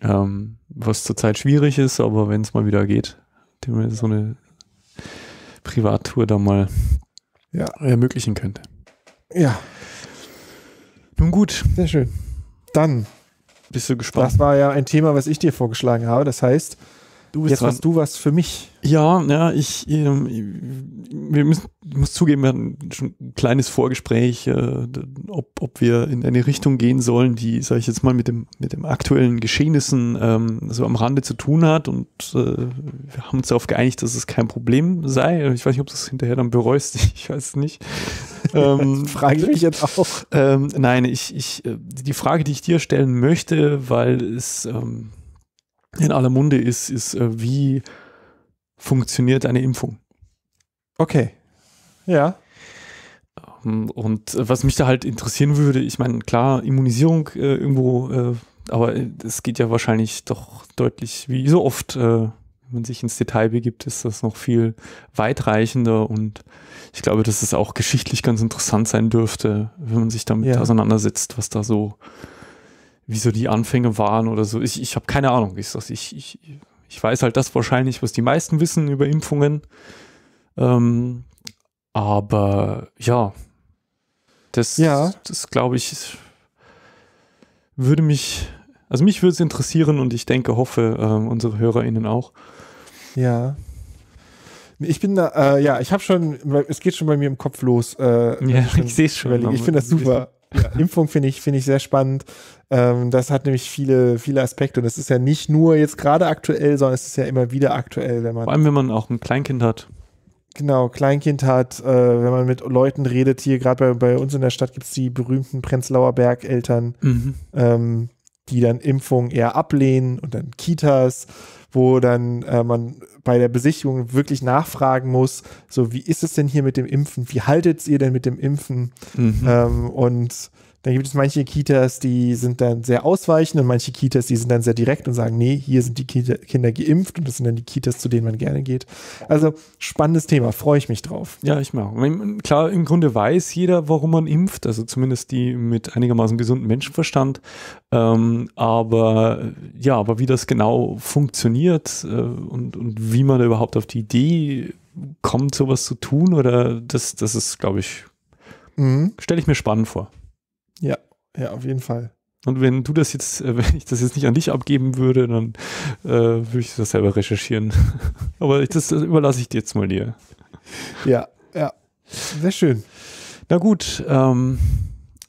ähm, was zurzeit schwierig ist, aber wenn es mal wieder geht, dem wir so eine Privattour da mal ja. ermöglichen könnte. Ja. Nun gut. Sehr schön. Dann. Bist du gespannt? Das war ja ein Thema, was ich dir vorgeschlagen habe. Das heißt, Du bist Jetzt hast du was für mich. Ja, ja, ich, ähm, wir müssen, muss zugeben, wir hatten schon ein kleines Vorgespräch, äh, ob, ob wir in eine Richtung gehen sollen, die, sage ich jetzt mal, mit dem, mit dem aktuellen Geschehnissen ähm, so am Rande zu tun hat und äh, wir haben uns darauf geeinigt, dass es kein Problem sei. Ich weiß nicht, ob du es hinterher dann bereust, <laughs> ich weiß nicht. Ähm, <laughs> Frage ich mich jetzt auch. Ähm, nein, ich, ich, äh, die Frage, die ich dir stellen möchte, weil es, ähm, in aller Munde ist, ist, äh, wie funktioniert eine Impfung. Okay. Ja. Ähm, und äh, was mich da halt interessieren würde, ich meine, klar, Immunisierung äh, irgendwo, äh, aber es äh, geht ja wahrscheinlich doch deutlich, wie so oft, äh, wenn man sich ins Detail begibt, ist das noch viel weitreichender und ich glaube, dass es auch geschichtlich ganz interessant sein dürfte, wenn man sich damit ja. auseinandersetzt, was da so äh, wie so die Anfänge waren oder so. Ich, ich habe keine Ahnung. Ich, ich, ich, ich weiß halt das wahrscheinlich, was die meisten wissen über Impfungen. Ähm, aber ja, das, ja. das glaube ich, würde mich, also mich würde es interessieren und ich denke, hoffe, äh, unsere HörerInnen auch. Ja. Ich bin da, äh, ja, ich habe schon, es geht schon bei mir im Kopf los. Äh, ja, ich sehe es <laughs> schon. Ich finde das super. Ja, Impfung finde ich, finde ich sehr spannend. Ähm, das hat nämlich viele, viele Aspekte und es ist ja nicht nur jetzt gerade aktuell, sondern es ist ja immer wieder aktuell, wenn man. Vor allem, wenn man auch ein Kleinkind hat. Genau, Kleinkind hat, äh, wenn man mit Leuten redet, hier gerade bei, bei uns in der Stadt gibt es die berühmten Prenzlauer Berg-Eltern, mhm. ähm, die dann Impfungen eher ablehnen und dann Kitas, wo dann äh, man bei der Besichtigung wirklich nachfragen muss, so wie ist es denn hier mit dem Impfen, wie haltet ihr denn mit dem Impfen mhm. ähm, und dann gibt es manche Kitas, die sind dann sehr ausweichend und manche Kitas, die sind dann sehr direkt und sagen, nee, hier sind die Kita Kinder geimpft und das sind dann die Kitas, zu denen man gerne geht. Also spannendes Thema, freue ich mich drauf. Ja, ich mag. Klar, im Grunde weiß jeder, warum man impft, also zumindest die mit einigermaßen gesundem Menschenverstand. Ähm, aber ja, aber wie das genau funktioniert äh, und, und wie man da überhaupt auf die Idee kommt, sowas zu tun, oder das, das ist, glaube ich, mhm. stelle ich mir spannend vor. Ja, ja, auf jeden Fall. Und wenn du das jetzt, äh, <laughs> wenn ich das jetzt nicht an dich abgeben würde, dann äh, würde ich das selber recherchieren. <laughs> Aber ich, das, das, überlasse ich dir jetzt mal dir. Ja, ja. Sehr schön. Na gut, ähm,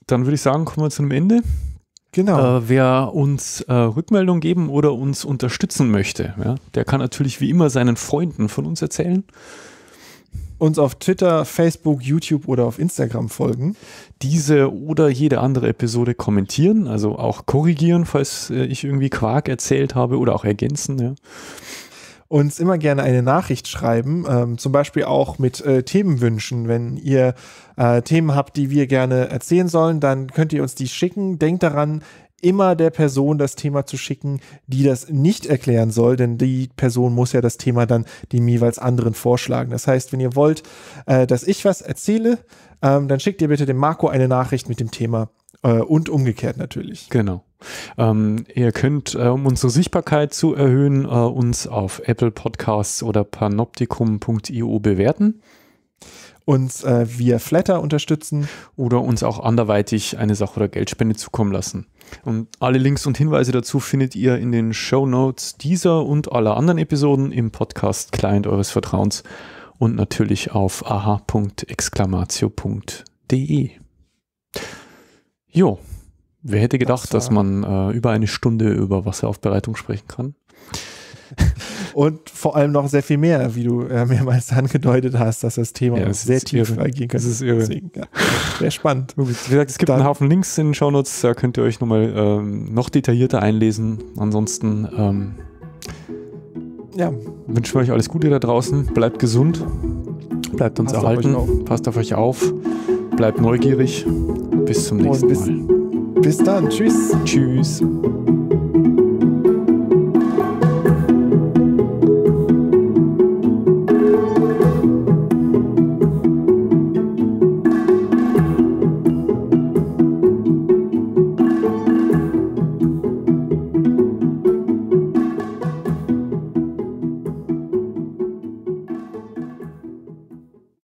dann würde ich sagen, kommen wir zu einem Ende. Genau. Äh, wer uns äh, Rückmeldung geben oder uns unterstützen möchte, ja, der kann natürlich wie immer seinen Freunden von uns erzählen uns auf Twitter, Facebook, YouTube oder auf Instagram folgen. Diese oder jede andere Episode kommentieren, also auch korrigieren, falls äh, ich irgendwie Quark erzählt habe oder auch ergänzen. Ja uns immer gerne eine Nachricht schreiben, ähm, zum Beispiel auch mit äh, Themenwünschen. Wenn ihr äh, Themen habt, die wir gerne erzählen sollen, dann könnt ihr uns die schicken. Denkt daran, immer der Person das Thema zu schicken, die das nicht erklären soll, denn die Person muss ja das Thema dann dem jeweils anderen vorschlagen. Das heißt, wenn ihr wollt, äh, dass ich was erzähle, ähm, dann schickt ihr bitte dem Marco eine Nachricht mit dem Thema äh, und umgekehrt natürlich. Genau. Ähm, ihr könnt, äh, um unsere Sichtbarkeit zu erhöhen, äh, uns auf Apple Podcasts oder panoptikum.io bewerten uns äh, via Flatter unterstützen. Oder uns auch anderweitig eine Sache oder Geldspende zukommen lassen. Und alle Links und Hinweise dazu findet ihr in den Show Notes dieser und aller anderen Episoden im Podcast Client eures Vertrauens und natürlich auf aha.exclamatio.de. Jo, wer hätte gedacht, das dass man äh, über eine Stunde über Wasseraufbereitung sprechen kann? <laughs> Und vor allem noch sehr viel mehr, wie du äh, mehrmals angedeutet hast, dass das Thema ja, das sehr tief irre. könnte. Das ist irre. Deswegen, ja, sehr spannend. Wie gesagt, es gibt Dann, einen Haufen Links in den Shownotes, da könnt ihr euch nochmal ähm, noch detaillierter einlesen. Ansonsten ähm, ja. wünschen wir euch alles Gute da draußen. Bleibt gesund. Bleibt uns Passt erhalten. auf. Passt auf euch auf. Bleibt neugierig. Bis zum nächsten bis, Mal. Bis dann. Tschüss. Tschüss.